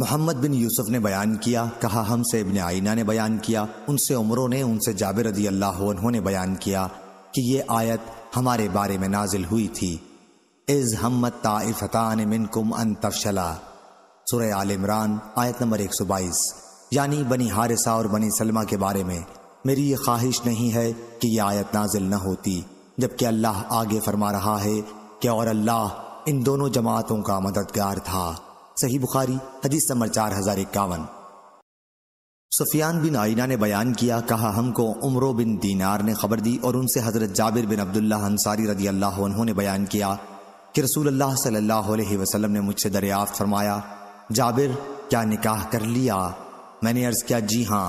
मोहम्मद बिन यूसुफ ने बयान किया कहा हमसे इबन आइना ने बयान किया उनसे उमरों ने उनसे जाबिर रजी अल्लाह उन्होंने बयान किया कि ये आयत हमारे बारे में नाजिल हुई थी इज हमत ताइफतान मिनकुम अन तफशला सुर आल इमरान आयत नंबर एक सौ बाईस यानी बनी हारिसा और बनी सलमा के बारे में मेरी ये ख्वाहिश नहीं है कि यह आयत नाजिल न होती जबकि अल्लाह आगे फरमा रहा है कि और अल्लाह इन दोनों जमातों का मददगार था सही बुखारी हदीस नंबर चार हजार इक्यावन सुफियान बिन आइना ने बयान किया कहा हमको उम्रो बिन दीनार ने खबर दी और उनसे हज़रत जाबिर बिन अब्दुल्ला अंसारी रदी अल्लाह उन्होंने बयान किया कि रसूल अल्लाह सल्लल्लाहु अलैहि वसल्लम ने मुझसे दरियाफ्त फरमाया जाबिर क्या निकाह कर लिया मैंने अर्ज़ किया जी हाँ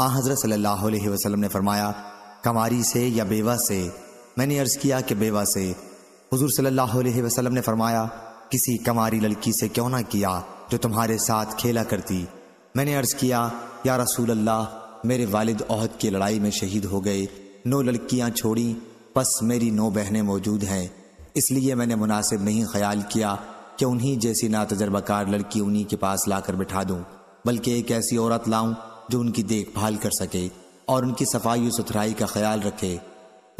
आ हज़रत सल्लल्लाहु अलैहि वसल्लम ने फरमाया कमारी से या बेवा से मैंने अर्ज़ किया कि बेवा से हुजूर सल्लल्लाहु अलैहि वसल्लम ने फरमाया किसी कमारी लड़की से क्यों ना किया जो तुम्हारे साथ खेला करती मैंने अर्ज किया या रसूल अल्लाह मेरे वालिद अहद की लड़ाई में शहीद हो गए नौ लड़कियां छोड़ी बस मेरी नौ बहनें मौजूद हैं इसलिए मैंने मुनासिब नहीं ख्याल किया कि उन्हीं जैसी नातजर्बाकार लड़की उन्हीं के पास लाकर बिठा दूं बल्कि एक ऐसी औरत लाऊं जो उनकी देखभाल कर सके और उनकी सफाई और सुथराई का ख्याल रखे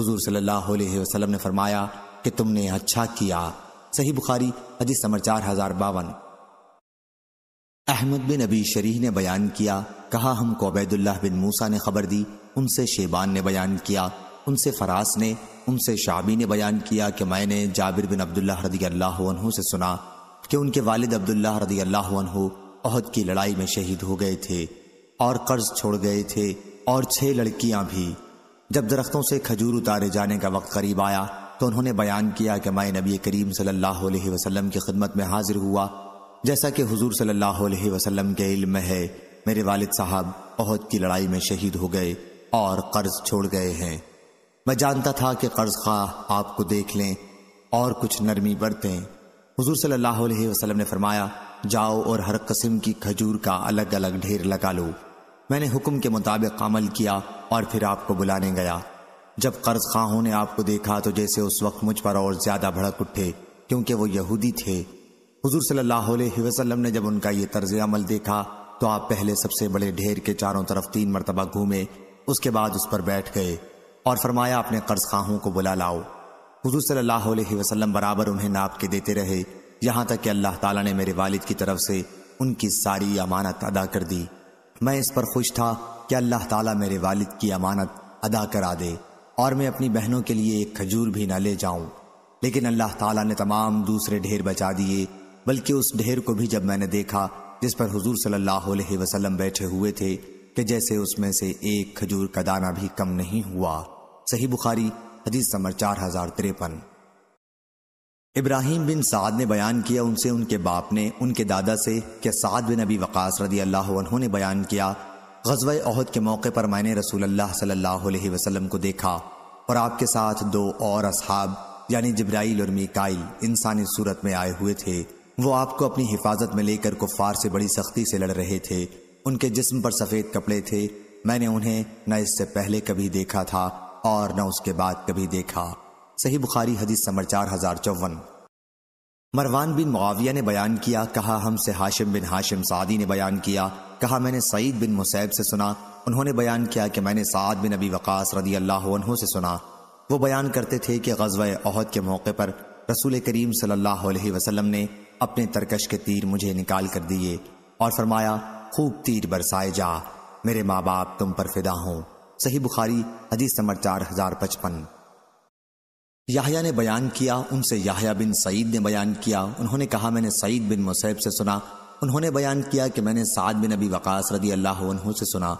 हजूर सल्लल्लाहु अलैहि वसल्लम ने फरमाया कि तुमने अच्छा किया सही बुखारी हदीस नंबर चार हजार बावन अहमद बिन अबी शरीह ने बयान किया कहा हमको अबैदुल्लाह बिन मूसा ने खबर दी उनसे शेबान ने बयान किया उनसे फरास ने उनसे शाबी ने बयान किया कि मैंने जाबिर बिन अब्दुल्ला रदी अल्लाह से सुना कि उनके वालिद अब्दुल्ला रदी अल्लाह अहद की लड़ाई में शहीद हो गए थे और कर्ज छोड़ गए थे और छह लड़कियां भी जब दरख्तों से खजूर उतारे जाने का वक्त करीब आया तो उन्होंने बयान किया कि मैं नबी करीम सल्लल्लाहु अलैहि वसल्लम की खिदमत में हाजिर हुआ जैसा कि हुजूर सल्लल्लाहु अलैहि वसल्लम के इल्म में है मेरे वालिद साहब अहद की लड़ाई में शहीद हो गए और कर्ज छोड़ गए हैं मैं जानता था कि कर्ज खा आपको देख लें और कुछ नरमी बरतें हुजूर सल्लल्लाहु अलैहि वसल्लम ने फरमाया जाओ और हर कस्म की खजूर का अलग अलग ढेर लगा लो मैंने हुक्म के मुताबिक अमल किया और फिर आपको बुलाने गया जब कर्ज खाहों ने आपको देखा तो जैसे उस वक्त मुझ पर और ज्यादा भड़क उठे क्योंकि वो यहूदी थे हजूर सल्लाम ने जब उनका ये तर्ज अमल देखा तो आप पहले सबसे बड़े ढेर के चारों तरफ तीन मरतबा घूमे उसके बाद उस पर बैठ गए और फरमाया अपने कर्ज खाहों को बुला लाओ हजूर सल्लाम बराबर उन्हें नाप के देते रहे यहाँ तक कि अल्लाह तला ने मेरे वालिद की तरफ से उनकी सारी अमानत अदा कर दी मैं इस पर खुश था कि अल्लाह ताला मेरे वालिद की अमानत अदा करा दे और मैं अपनी बहनों के लिए एक खजूर भी न ले जाऊं लेकिन अल्लाह ताला ने तमाम दूसरे ढेर बचा दिए बल्कि उस ढेर को भी जब मैंने देखा जिस पर हुजूर सल्लल्लाहु अलैहि वसल्लम बैठे हुए थे कि जैसे उसमें से एक खजूर का दाना भी कम नहीं हुआ सही बुखारी हदीस नंबर चार हजार तिरपन इब्राहिम बिन साद ने बयान किया उनसे उनके बाप ने उनके दादा से कि साद बिन अबी वकास रदी अल्लाह ने बयान किया गजब अहद के मौके पर मैंने रसूल अल्लाह सल्लल्लाहु अलैहि वसल्लम को देखा और आपके साथ दो और असहाब यानी जब्राइल और मिकाइल इंसानी सूरत में आए हुए थे वो आपको अपनी हिफाजत में लेकर कुफार से बड़ी सख्ती से लड़ रहे थे उनके जिस्म पर सफ़ेद कपड़े थे मैंने उन्हें न इससे पहले कभी देखा था और न उसके बाद कभी देखा सही बुखारी हदीस समर चार हजार चौवन मरवान बिन मुआविया ने बयान किया कहा हमसे हाशिम बिन हाशिम सादी ने बयान किया कहा मैंने सईद बिन मुसैब से सुना उन्होंने बयान किया कि मैंने साद बिन अबी वकास रदी अल्लाह से सुना वो बयान करते थे कि गज़ब अहद के मौके पर रसूल करीम सल्लल्लाहु अलैहि वसल्लम ने अपने तरकश के तीर मुझे निकाल कर दिए और फरमाया खूब तीर बरसाए जा मेरे माँ बाप तुम पर फिदा हों सही बुखारी हदीस नंबर चार हजार पचपन याहिया ने बयान किया उनसे याहिया बिन सईद ने बयान किया उन्होंने कहा मैंने सईद बिन मुसैब से सुना उन्होंने बयान किया कि मैंने साद बिन अबी वकास रदी अल्लाह से सुना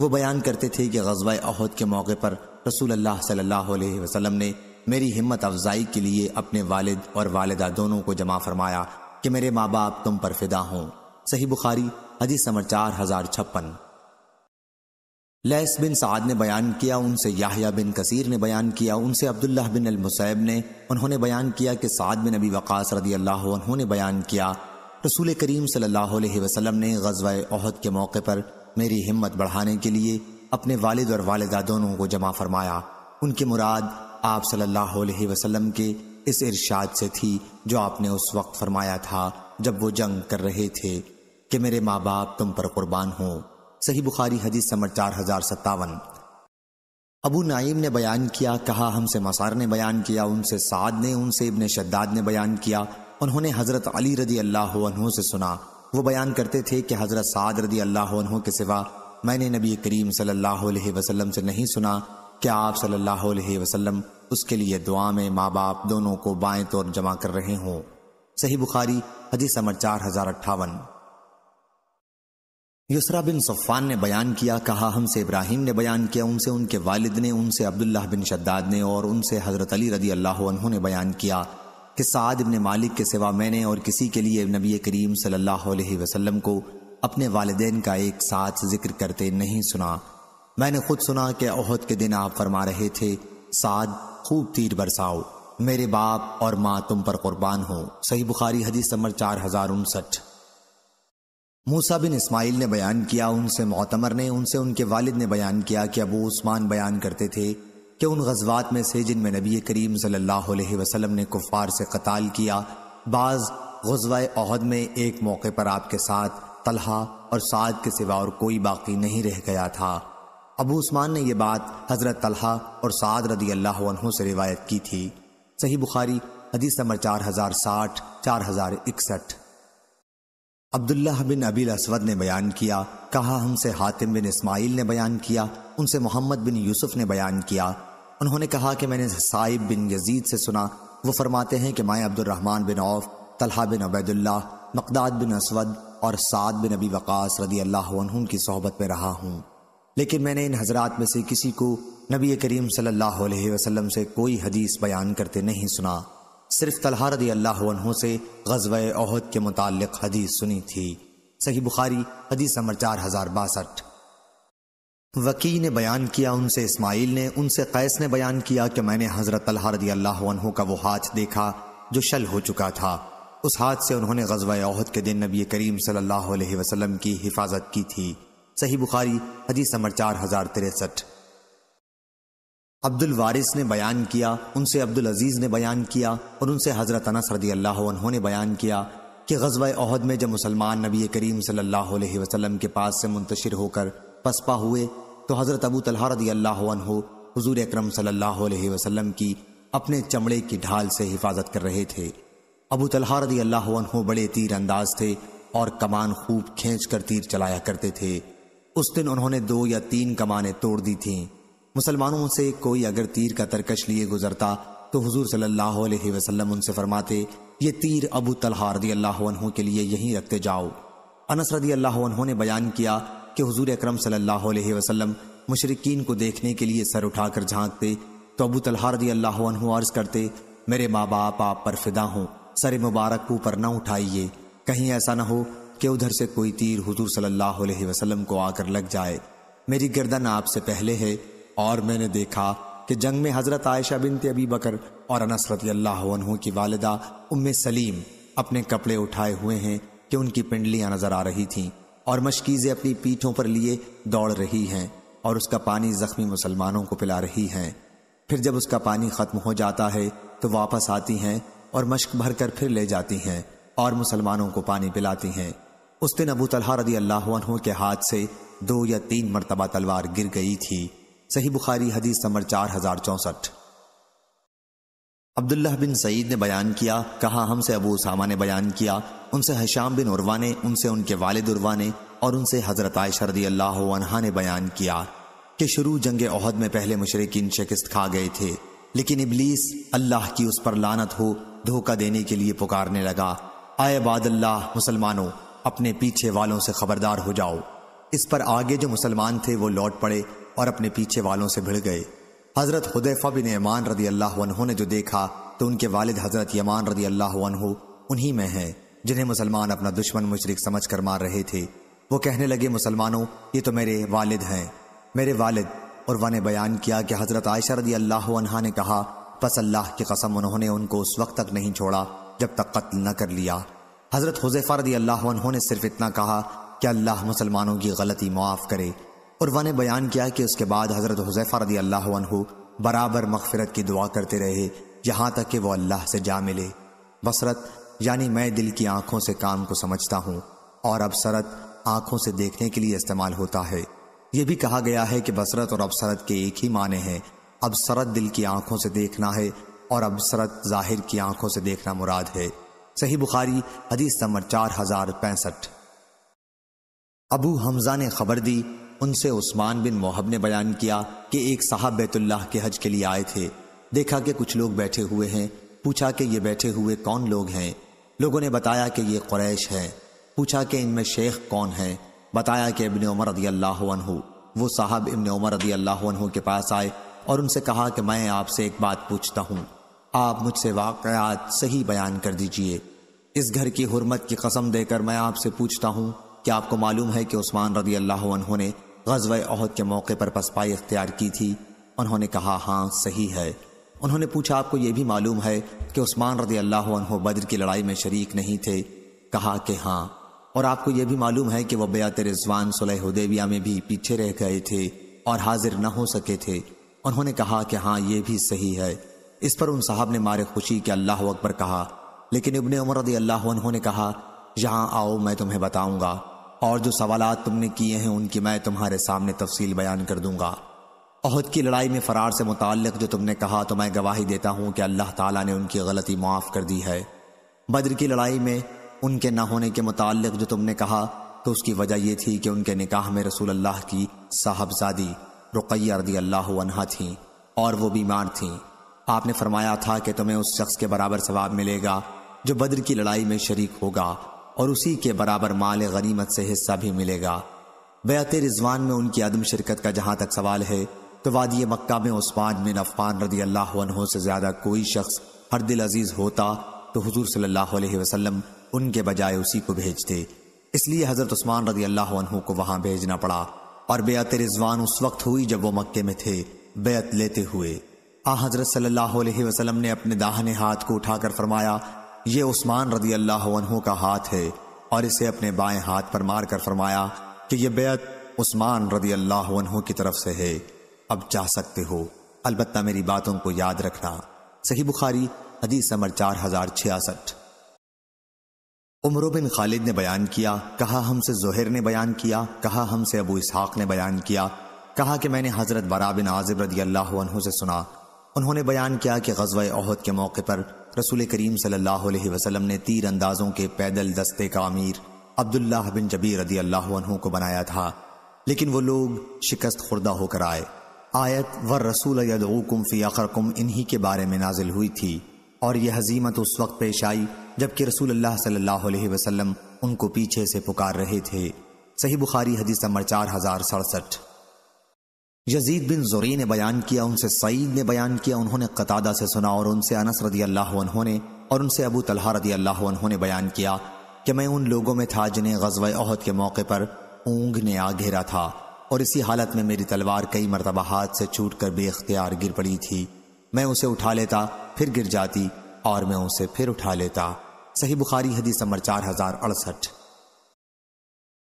वो बयान करते थे कि गजवा अहद के मौके पर रसूल अल्लाह सल्लल्लाहु अलैहि वसल्लम ने मेरी हिम्मत अफजाई के लिए अपने वालिद और वालदा दोनों को जमा फरमाया कि मेरे माँ बाप तुम पर फिदा हों सही बुखारी हदीस समर चार हजार छप्पन लैस बिन साद ने बयान किया उनसे याहिया बिन कसीर ने बयान किया उनसे अब्दुल्ला बिन अलमुसैब ने उन्होंने बयान किया कि साद बिन नबी वक़ास रदी अल्लाह उन्होंने बयान किया रसूल करीम सल्लल्लाहु अलैहि वसल्लम ने गजवा अहद के मौके पर मेरी हिम्मत बढ़ाने के लिए अपने वालिद और वालदा दोनों को जमा फरमाया उनकी मुराद आप सल्लल्लाहु अलैहि वसल्लम के इस इरशाद से थी जो आपने उस वक्त फरमाया था जब वो जंग कर रहे थे कि मेरे माँ बाप तुम पर कुर्बान हों सही बुखारी हदीस समर चार हजार सत्तावन अबू नाइम ने बयान किया कहा हमसे मसार ने बयान किया उनसे साद ने उनसे इबन शद्दाद ने बयान किया उन्होंने हज़रत अली रदी अल्लाह से सुना वो बयान करते थे कि हज़रत साद रदी अल्लाह के सिवा मैंने नबी करीम सल्लल्लाहु अलैहि वसल्लम से नहीं सुना कि आप सल्लल्लाहु अलैहि वसल्लम उसके लिए दुआ में माँ बाप दोनों को बाएं तौर जमा कर रहे हों सही बुखारी हदीस समर चार हजार अट्ठावन यसरा बिन सफ़ान ने बयान किया कहा हमसे इब्राहिम ने बयान किया उनसे उनके वालिद ने उनसे अब्दुल्लाह बिन शद्दाद ने और उनसे हज़रत अली रदी अल्लाह ने बयान किया कि साद इबन मालिक के सिवा मैंने और किसी के लिए नबी करीम सल्लल्लाहु अलैहि वसल्लम को अपने वालदेन का एक साथ जिक्र करते नहीं सुना मैंने खुद सुना कि अहद के दिन आप फरमा रहे थे साद खूब तीर बरसाओ मेरे बाप और माँ तुम पर कुर्बान हो सही बुखारी हदीस नंबर चार हज़ार उनसठ मूसा बिन इस्माइल ने बयान किया उनसे मोतमर ने उनसे उनके वालिद ने बयान किया कि अबू उस्मान बयान करते थे कि उन गजबात में से जिनमें नबी करीम सल्लल्लाहु अलैहि वसल्लम ने कुफ़ार से कताल किया बाज गजवाए अहद में एक मौके पर आपके साथ तलहा और साद के सिवा और कोई बाकी नहीं रह गया था अबू उस्मान ने यह बात हजरत तलहा और साद रदी अल्लाह से रिवायत की थी सही बुखारी हदीस नंबर चार हजार साठ चार हजार इकसठ अब्दुल्लाह बिन अबील असवद ने बयान किया कहा हमसे हातिम बिन इस्माइल ने बयान किया उनसे मोहम्मद बिन यूसुफ ने बयान किया उन्होंने कहा कि मैंने साहिब बिन यजीद से सुना वो फरमाते हैं कि मैं Abdulrahman bin Auf Talha bin Ubaidullah Miqdad bin Aswad और साद बिन अबी वक़ास रदी अल्लाह की सोहबत में रहा हूँ लेकिन मैंने इन हजरात में से किसी को नबी करीम सल्लल्लाहु अलैहि वसल्लम से कोई हदीस बयान करते नहीं सुना सिर्फ तलहा रदी अल्लाह से गजब अहद के मुतल हदीस सुनी थी सही बुखारी हदीस नंबर चार हजार बासठ वकी ने बयान किया उनसे इस्माइल ने उनसे कैस ने बयान किया कि मैंने हजरत तलहा रदी अल्लाह का वो हाथ देखा जो शल हो चुका था उस हाथ से उन्होंने गजब अहद के दिन नबी करीम सल्लल्लाहु वसलम की हिफाजत की थी सही बुखारी हदीस नंबर चार हजार तिरसठ अब्दुल वारिस ने बयान किया उनसे अब्दुल अजीज़ ने बयान किया और उनसे हज़रत अनस रदी अल्लाह ने बयान किया कि गजब अहद में जब मुसलमान नबी करीम सल्लल्लाहु वसलम के पास से मुंतशिर होकर पसपा हुए तो हज़रत अबू तलहा रदी अल्लाह हजूर अक्रम सल्लाम की अपने चमड़े की ढाल से हिफाजत कर रहे थे अबू तलहा रदी अल्लाह बड़े तीर अंदाज थे और कमान खूब खींच कर तीर चलाया करते थे उस दिन उन्होंने दो या तीन कमानें तोड़ दी थीं मुसलमानों से कोई अगर तीर का तरकश लिए गुजरता तो हुजूर सल्लल्लाहु अलैहि वसल्लम उनसे फरमाते ये तीर अबू तलहा रदी अल्लाह के लिए यहीं रखते जाओ अनस रदी अल्लाह ने बयान किया कि हुजूर अकरम सल्लल्लाहु अलैहि वसल्लम मुशरकिन को देखने के लिए सर उठाकर झांकते तो अबू तलहा रदी अल्लाह अर्ज करते मेरे माँ बाप आप पर फिदा हों सर मुबारक ऊपर ना उठाइए कहीं ऐसा ना हो कि उधर से कोई तीर हुजूर सल्लल्लाहु अलैहि वसल्लम को आकर लग जाए मेरी गर्दन आपसे पहले है और मैंने देखा कि जंग में हज़रत आयशा बिनते अबी बकर और अनसरती अल्लाह की वालदा उम्म सलीम अपने कपड़े उठाए हुए हैं कि उनकी पिंडलियाँ नज़र आ रही थीं और मशकीज़ें अपनी पीठों पर लिए दौड़ रही हैं और उसका पानी ज़ख्मी मुसलमानों को पिला रही हैं फिर जब उसका पानी ख़त्म हो जाता है तो वापस आती हैं और मश्क भर कर फिर ले जाती हैं और मुसलमानों को पानी पिलाती हैं उस दिन अबू तलहा रदी अल्लाह के हाथ से दो या तीन मरतबा तलवार गिर गई थी सही बुखारी हदीस नंबर चार हजार चौसठ अब्दुल्लाह बिन सईद ने बयान किया कहा हमसे अबू उसामा ने बयान किया उनसे हशाम बिन उर्वा ने उनसे उनके वालिद उर्वा ने और उनसे हजरत आयशरदी अल्लाह ने बयान किया कि शुरू जंग अहद में पहले मुशरकिन शिकस्त खा गए थे लेकिन इबलीस अल्लाह की उस पर लानत हो धोखा देने के लिए पुकारने लगा आए बाद अल्लाह मुसलमानों अपने पीछे वालों से खबरदार हो जाओ इस पर आगे जो मुसलमान थे वो लौट पड़े और अपने पीछे वालों से भिड़ गए हजरत हुदैफा बिन ऐमान रदी अल्लाह ने जो देखा तो उनके वालिद हजरत यमान रदी अल्लाह उन्हीं में हैं जिन्हें मुसलमान अपना दुश्मन मुशरक समझ कर मार रहे थे वो कहने लगे मुसलमानों ये तो मेरे वालिद हैं मेरे वालिद और वह ने बयान किया कि हजरत आयशा रदी अल्लाह ने कहा बस अल्लाह की कसम उन्होंने उनको उस वक्त तक नहीं छोड़ा जब तक कत्ल न कर लिया हजरत हुजैफा रदी अल्लाह ने सिर्फ इतना कहा कि अल्लाह मुसलमानों की गलती मुआफ़ करे उर्वा ने बयान किया कि उसके बाद हज़रत हुजैफा रदी अल्लाह अनहु बराबर मगफरत की दुआ करते रहे यहाँ तक कि वो अल्लाह से जा मिले बसरत यानी मैं दिल की आंखों से काम को समझता हूँ और अबसरत आंखों से देखने के लिए इस्तेमाल होता है यह भी कहा गया है कि बसरत और अबसरत के एक ही माने हैं अबसरत दिल की आंखों से देखना है और अबसरत जाहिर की आंखों से देखना मुराद है सही बुखारी हदीस नंबर चार हजार पैंसठ अबू हमजा ने खबर दी उनसे उस्मान बिन मोहब ने बयान किया कि एक साहब बैतुल्लाह के हज के लिए आए थे देखा कि कुछ लोग बैठे हुए हैं पूछा कि ये बैठे हुए कौन लोग हैं लोगों ने बताया कि ये कुरैश है पूछा कि इनमें शेख कौन है बताया कि इबन उमर रदी अल्लाह वो साहब इबन उमर रदी अल्लाह के पास आए और उनसे कहा कि मैं आपसे एक बात पूछता हूँ आप मुझसे वाकयात सही बयान कर दीजिए इस घर की हरमत की कसम देकर मैं आपसे पूछता हूँ कि आपको मालूम है कि उस्मान रदी अल्लाह ने गजव अहद के मौके पर पसपाई इख्तियार की थी उन्होंने कहा हाँ सही है उन्होंने पूछा आपको यह भी मालूम है कि उस्मान रदी अल्लाह बद्र की लड़ाई में शरीक नहीं थे कहा कि हाँ और आपको यह भी मालूम है कि वह बयात रिजवान सुलह में भी पीछे रह गए थे और हाजिर न हो सके थे उन्होंने कहा कि हाँ ये भी सही है इस पर उन साहब ने मारे खुशी के अल्लाह अकबर कहा लेकिन इबन उमर रदी अल्लाह ने कहा यहाँ आओ मैं तुम्हें बताऊंगा और जो सवाल तुमने किए हैं उनकी मैं तुम्हारे सामने तफसील बयान कर दूंगा अहद की लड़ाई में फ़रार से मुतक जो तुमने कहा तो मैं गवाही देता हूँ कि अल्लाह ताला ने उनकी गलती माफ़ कर दी है बद्र की लड़ाई में उनके न होने के मुतक जो तुमने कहा तो उसकी वजह यह थी कि उनके निकाह में रसूल अल्लाह की साहबजादी रुकैया रदी अल्लाह अनहा थी और वो बीमार थीं आपने फरमाया था कि तुम्हें उस शख्स के बराबर सवाब मिलेगा जो बद्र की लड़ाई में शरीक होगा और उसी के बराबर माल गनीमत से हिस्सा भी मिलेगा बैत रिजवान में उनकी अदम शिरकत का जहां तक सवाल है तो वादी मक्का में उस्मान बिन अफान रदी अल्लाह से ज्यादा कोई शख्स हर दिल अजीज होता तो हजूर सल्लाम उनके बजाय उसी को भेजते इसलिए हजरत उस्मान रदी अल्लाह को वहां भेजना पड़ा और बेत रिजवान उस वक्त हुई जब वो मक्के में थे बेत लेते हुए आ हजरत सल्लल्लाहु ने अपने दाहने हाथ को उठाकर फरमाया ये उस्मान रदी अल्लाह का हाथ है और इसे अपने बाएं हाथ पर मार कर फरमाया कि यह बेत उस्मान रदी अल्लाह की तरफ से है अब जा सकते हो अलबत् मेरी बातों को याद रखना सही बुखारी हदीस समर चार हजार छियासठ उमर बिन खालिद ने बयान किया कहा हमसे जोहर ने बयान किया कहा हमसे अबू इसहाक ने बयान किया कहा कि मैंने हजरत बराबिन आजिब रदी अल्लाह से सुना उन्होंने बयान किया कि गजवा अहद के मौके पर रसूल करीम सल्लल्लाहु अलैहि वसल्लम ने तीर अंदाजों के पैदल दस्ते का अमीर अब्दुल्ला बिन जबीर रदी अल्लाह को बनाया था लेकिन वो लोग शिकस्त खुर्दा होकर आए आयत व रसूल यदूकुम फी अखरकुम इन्हीं के बारे में नाजिल हुई थी और यह हजीमत उस वक्त पेश आई जबकि रसूल अल्लाह सल्लल्लाहु अलैहि वसल्लम उनको पीछे से पुकार रहे थे सही बुखारी हदीस नंबर चार हजार सड़सठ यजीद बिन जोरी ने बयान किया उनसे सईद ने बयान किया उन्होंने कतादा से सुना और उनसे अनस रदी अल्लाह ने और उनसे अबू तलहा रदी अल्लाह ने बयान किया कि मैं उन लोगों में था जिन्हें गजवा अहद के मौके पर ऊँग ने आ घेरा था और इसी हालत में मेरी तलवार कई मरतबा हाथ से छूट कर बेख्तियार गिर पड़ी थी मैं उसे उठा लेता फिर गिर जाती और मैं उसे फिर उठा लेता सही बुखारी हदीस नंबर चार हजार अड़सठ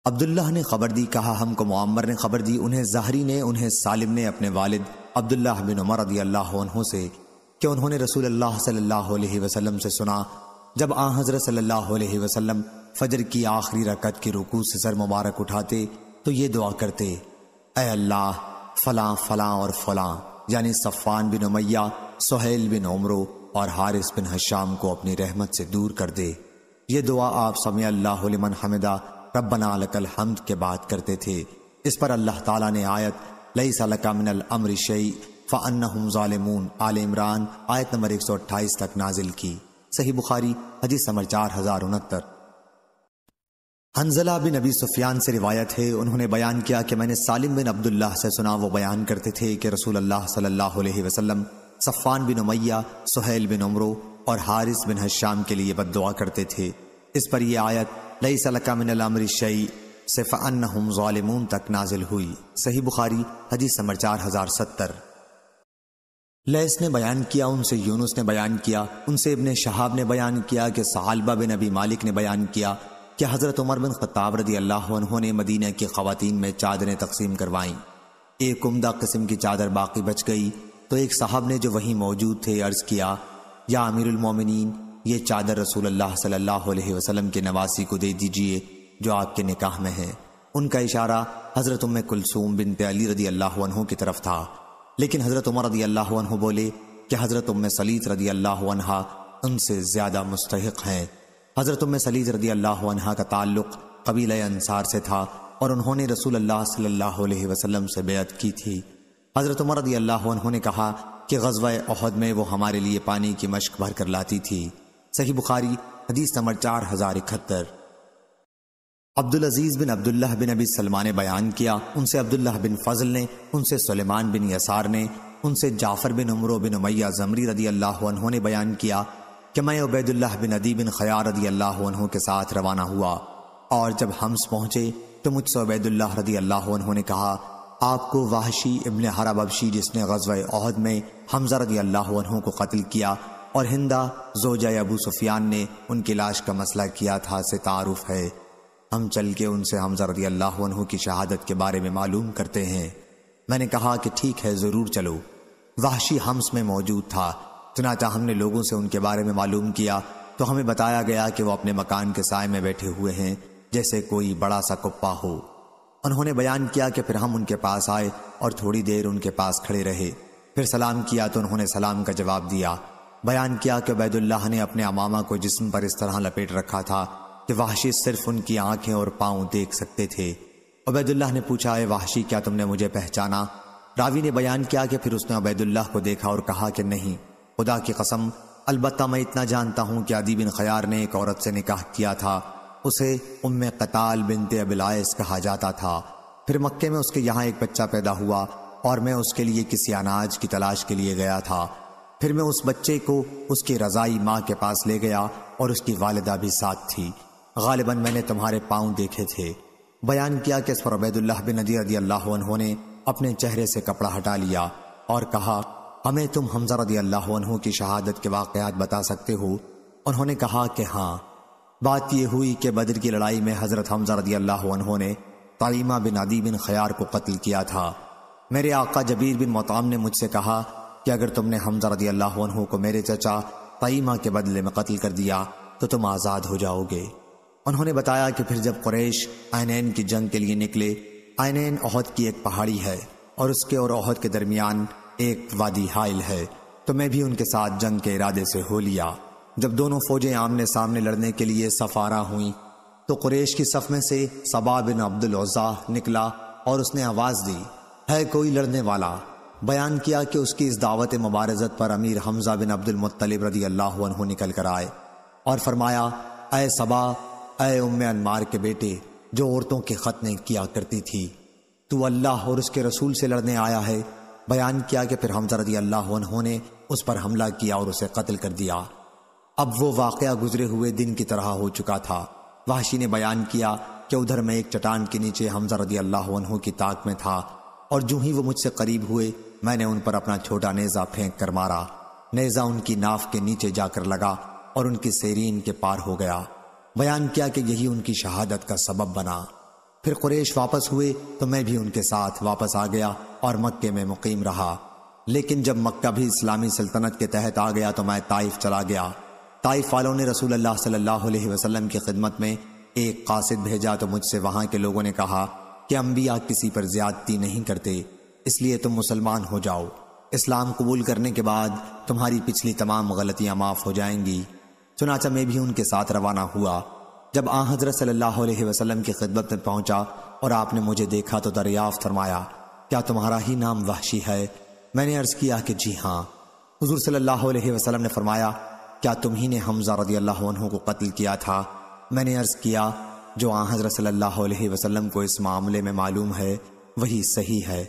अब्दुल्लाह ने खबर दी कहा हमको मुआमर ने खबर दी उन्हें जहरी ने उन्हें सालिम ने अपने वालिद अब्दुल्लाह बिन उमर रदी अल्लाह से कि उन्होंने रसूल अल्लाह सल्लल्लाहु अलैहि वसल्लम से सुना जब आ हजरत सल्लल्लाहु अलैहि वसल्लम फजर की आखिरी रकत के रुकू से सर मुबारक उठाते तो ये दुआ करते ए अल्लाह फलां फलां और फलां यानी सफ़ान बिन उमैया सहेल बिन उमरो और हारिस बिन हशाम को अपनी रहमत से दूर कर दे ये दुआ आप समय अल्लाह हमिदा रबना अलकल हमद के बात करते थे इस पर अल्लाह ताला ने आयत लई सलका अमर शई फ़न ालमून आल इमरान आयत नंबर एक तक नाजिल की सही बुखारी हदीस समर चार हजार उनहत्तर हंजला बिन अबी सुफियान से रिवायत है उन्होंने बयान किया कि मैंने सालिम बिन अब्दुल्लाह से सुना वो बयान करते थे कि रसूल अल्लाह सल्लल्लाहु अलैहि वसल्लम सफ़ान बिन उमैया सुहेल बिन उमरो और हारिस बिन हश्याम के लिए बद करते थे इस पर यह आयत लई सलका मिनमरी शई सिफ हम तक नाजिल हुई सही बुखारी हदीस नंबर चार हज़ार सत्तर लैस ने बयान किया उनसे यूनुस ने बयान किया उनसे इबन शहाब ने बयान किया कि सालबा बिन नबी मालिक ने बयान किया कि हज़रत उमर बिन खत्ताब रदी अल्लाह ने मदीना की खवतिन में चादरें तकसीम करवाईं एक उमदा किस्म की चादर बाकी बच गई तो एक साहब ने जो वहीं मौजूद थे अर्ज़ किया या अमीरमिन ये चादर रसूल अल्लाह सल्लल्लाहु अलैहि वसल्लम के नवासी को दे दीजिए जो आपके निकाह में है उनका इशारा हज़रत उम कुलसूम बिनते अली रदी अल्लाह की तरफ था लेकिन हज़रत उमर रदी अल्लाह बोले कि हज़रत उम सलीत रदी अल्लाह उनसे ज़्यादा मुस्तक हैं हज़रत उम सलीत रदी अल्लाह का ताल्लुक़ कबील अनसार से था और उन्होंने रसूल अल्लाह सल्लल्लाहु अलैहि वसल्लम से बेयत की थी हज़रत उमर रदी अल्लाह ने कहा कि गजवा अहद में वो हमारे लिए पानी की मश्क भर कर लाती थी सही बुखारी हदीस नंबर चार हजार इकहत्तर अब्दुल अजीज बिन अब्दुल्लाह बिन अबी सलमान ने बयान किया उनसे अब्दुल्लाह बिन फजल ने उनसे सलेमान बिन यसार ने उनसे जाफर बिन उमरो बिन उमैया जमरी रदी अल्लाह ने बयान किया कि मैं उबैदुल्लाह बिन अदी बिन खयार रदी अल्लाह के साथ रवाना हुआ और जब हम्स पहुंचे तो मुझसे उबैदुल्लाह रदी अल्लाह ने कहा आपको वाहशी इबन हराबशी जिसने गजवा अहद में हमजा रदी अल्लाह को कत्ल किया और हिंदा जोजा अबू सुफियान ने उनकी लाश का मसला किया था से तारुफ है हम चल के उनसे हमजा रदी अल्लाह की शहादत के बारे में मालूम करते हैं मैंने कहा कि ठीक है ज़रूर चलो वाहशी हम्स में मौजूद था चुनाचा हमने लोगों से उनके बारे में मालूम किया तो हमें बताया गया कि वो अपने मकान के साय में बैठे हुए हैं जैसे कोई बड़ा सा कुप्पा हो उन्होंने बयान किया कि फिर हम उनके पास आए और थोड़ी देर उनके पास खड़े रहे फिर सलाम किया तो उन्होंने सलाम का जवाब दिया बयान किया कि उबैदुल्लाह ने अपने अमामा को जिस्म पर इस तरह लपेट रखा था कि वाहशी सिर्फ उनकी आंखें और पांव देख सकते थे उबैदुल्लाह ने पूछा है वाहशी क्या तुमने मुझे पहचाना रावी ने बयान किया कि फिर उसने अबैदुल्लाह को देखा और कहा कि नहीं खुदा की कसम अलबत्ता मैं इतना जानता हूँ कि आदि बिन खयार ने एक औरत से निकाह किया था उसे उम्म कताल बिनते अबिलायस कहा जाता था फिर मक्के में उसके यहाँ एक बच्चा पैदा हुआ और मैं उसके लिए किसी अनाज की तलाश के लिए गया था फिर मैं उस बच्चे को उसकी रजाई माँ के पास ले गया और उसकी वालदा भी साथ थी गालिबा मैंने तुम्हारे पाँव देखे थे बयान किया कि सर उबैदुल्ला बिन नदी रदी अल्लाह ने अपने चेहरे से कपड़ा हटा लिया और कहा हमें तुम हमजा रदी अल्लाह की शहादत के वाकयात बता सकते हो उन्होंने कहा कि हाँ बात यह हुई कि बदर की लड़ाई में हज़रत हमजा रदी अल्लाह ने तलीमा बिन अदी बिन खयार को कत्ल किया था मेरे आका जबीर बिन मोताम ने मुझसे कहा कि अगर तुमने हमजा रदी अल्लाह को मेरे चचा तईमा के बदले में कत्ल कर दिया तो तुम आज़ाद हो जाओगे उन्होंने बताया कि फिर जब कुरेश आयनैन की जंग के लिए निकले आयनैन अहद की एक पहाड़ी है और उसके और अहद के दरमियान एक वादी हाइल है तो मैं भी उनके साथ जंग के इरादे से हो लिया जब दोनों फौजें आमने सामने लड़ने के लिए सफारा हुई तो कुरेश की सफ में से सबा बिन अब्दुल निकला और उसने आवाज़ दी है कोई लड़ने वाला बयान किया कि उसकी इस दावत मुबारजत पर अमीर हमजा बिन अब्दुलमतलब रदी अल्लाह निकल कर आए और फरमाया अय सबा अय उम अनमार के बेटे जो औरतों के ख़त्ने किया करती थी तू अल्लाह और उसके रसूल से लड़ने आया है बयान किया कि फिर हमजा रदी अल्लाह ने उस पर हमला किया और उसे कत्ल कर दिया अब वो वाक़ गुजरे हुए दिन की तरह हो चुका था वाशी ने बयान किया कि उधर मैं एक चटान के नीचे हमजा रदी अल्लाह की ताक में था और जूँ ही वो मुझसे करीब हुए मैंने उन पर अपना छोटा नेजा फेंक कर मारा नेजा उनकी नाफ के नीचे जाकर लगा और उनकी सेरीन के पार हो गया बयान किया कि यही उनकी शहादत का सबब बना फिर कुरेश वापस हुए तो मैं भी उनके साथ वापस आ गया और मक्के में मुकीम रहा लेकिन जब मक्का भी इस्लामी सल्तनत के तहत आ गया तो मैं ताइफ चला गया ताइफ वालों ने रसूल अल्लाह सल्लल्लाहु अलैहि वसल्लम की खिदमत में एक कासिद भेजा तो मुझसे वहां के लोगों ने कहा कि अम्बिया किसी पर ज्यादती नहीं करते इसलिए तुम मुसलमान हो जाओ इस्लाम कबूल करने के बाद तुम्हारी पिछली तमाम गलतियां माफ़ हो जाएंगी चुनाचा मैं भी उनके साथ रवाना हुआ जब आ हजरत सल्लल्लाहु अलैहि वसल्लम की खिदमत में पहुंचा और आपने मुझे देखा तो दरियाफ्त फरमाया क्या तुम्हारा ही नाम वहशी है मैंने अर्ज किया कि जी हाँ हजूर सल्लाम ने फरमाया क्या तुम्ही ने हमजा रदी अल्लाह को कत्ल किया था मैंने अर्ज किया जो आ हजरत सल्लल्लाहु को इस मामले में मालूम है वही सही है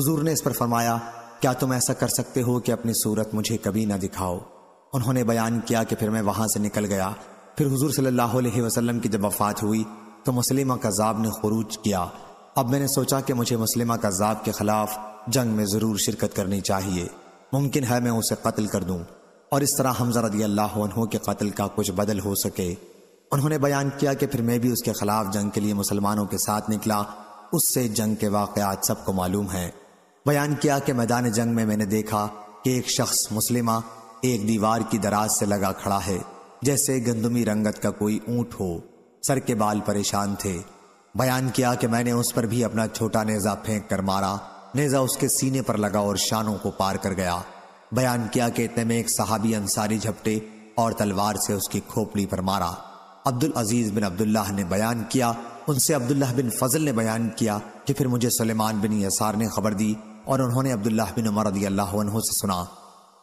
हुजूर ने इस पर फरमाया क्या तुम ऐसा कर सकते हो कि अपनी सूरत मुझे कभी ना दिखाओ उन्होंने बयान किया कि फिर मैं वहां से निकल गया फिर हुजूर सल्लल्लाहु अलैहि वसल्लम की जब वफात हुई तो मुस्लिमा कज़ाब ने खरूज किया अब मैंने सोचा कि मुझे मुस्लिमा कज़ाब के खिलाफ जंग में ज़रूर शिरकत करनी चाहिए मुमकिन है मैं उसे कत्ल कर दूं और इस तरह हमजा रदी अल्लाह के कत्ल का कुछ बदल हो सके उन्होंने बयान किया कि फिर मैं भी उसके खिलाफ जंग के लिए मुसलमानों के साथ निकला उससे जंग के वाकयात सबको मालूम है बयान किया कि मैदान जंग में मैंने देखा कि एक शख्स मुस्लिमा एक दीवार की दराज से लगा खड़ा है जैसे गंदमी रंगत का कोई ऊंट हो सर के बाल परेशान थे बयान किया कि मैंने उस पर भी अपना छोटा नेजा फेंक कर मारा नेजा उसके सीने पर लगा और शानों को पार कर गया बयान किया कि इतने में एक सहाबी अंसारी झपटे और तलवार से उसकी खोपड़ी पर मारा अब्दुल अजीज बिन अब्दुल्लाह ने बयान किया उनसे अब्दुल्लाह बिन फजल ने बयान किया कि फिर मुझे सलेमान बिन यसार ने खबर दी और उन्होंने अब्दुल्लाह बिन उमर रदी अल्लाह से सुना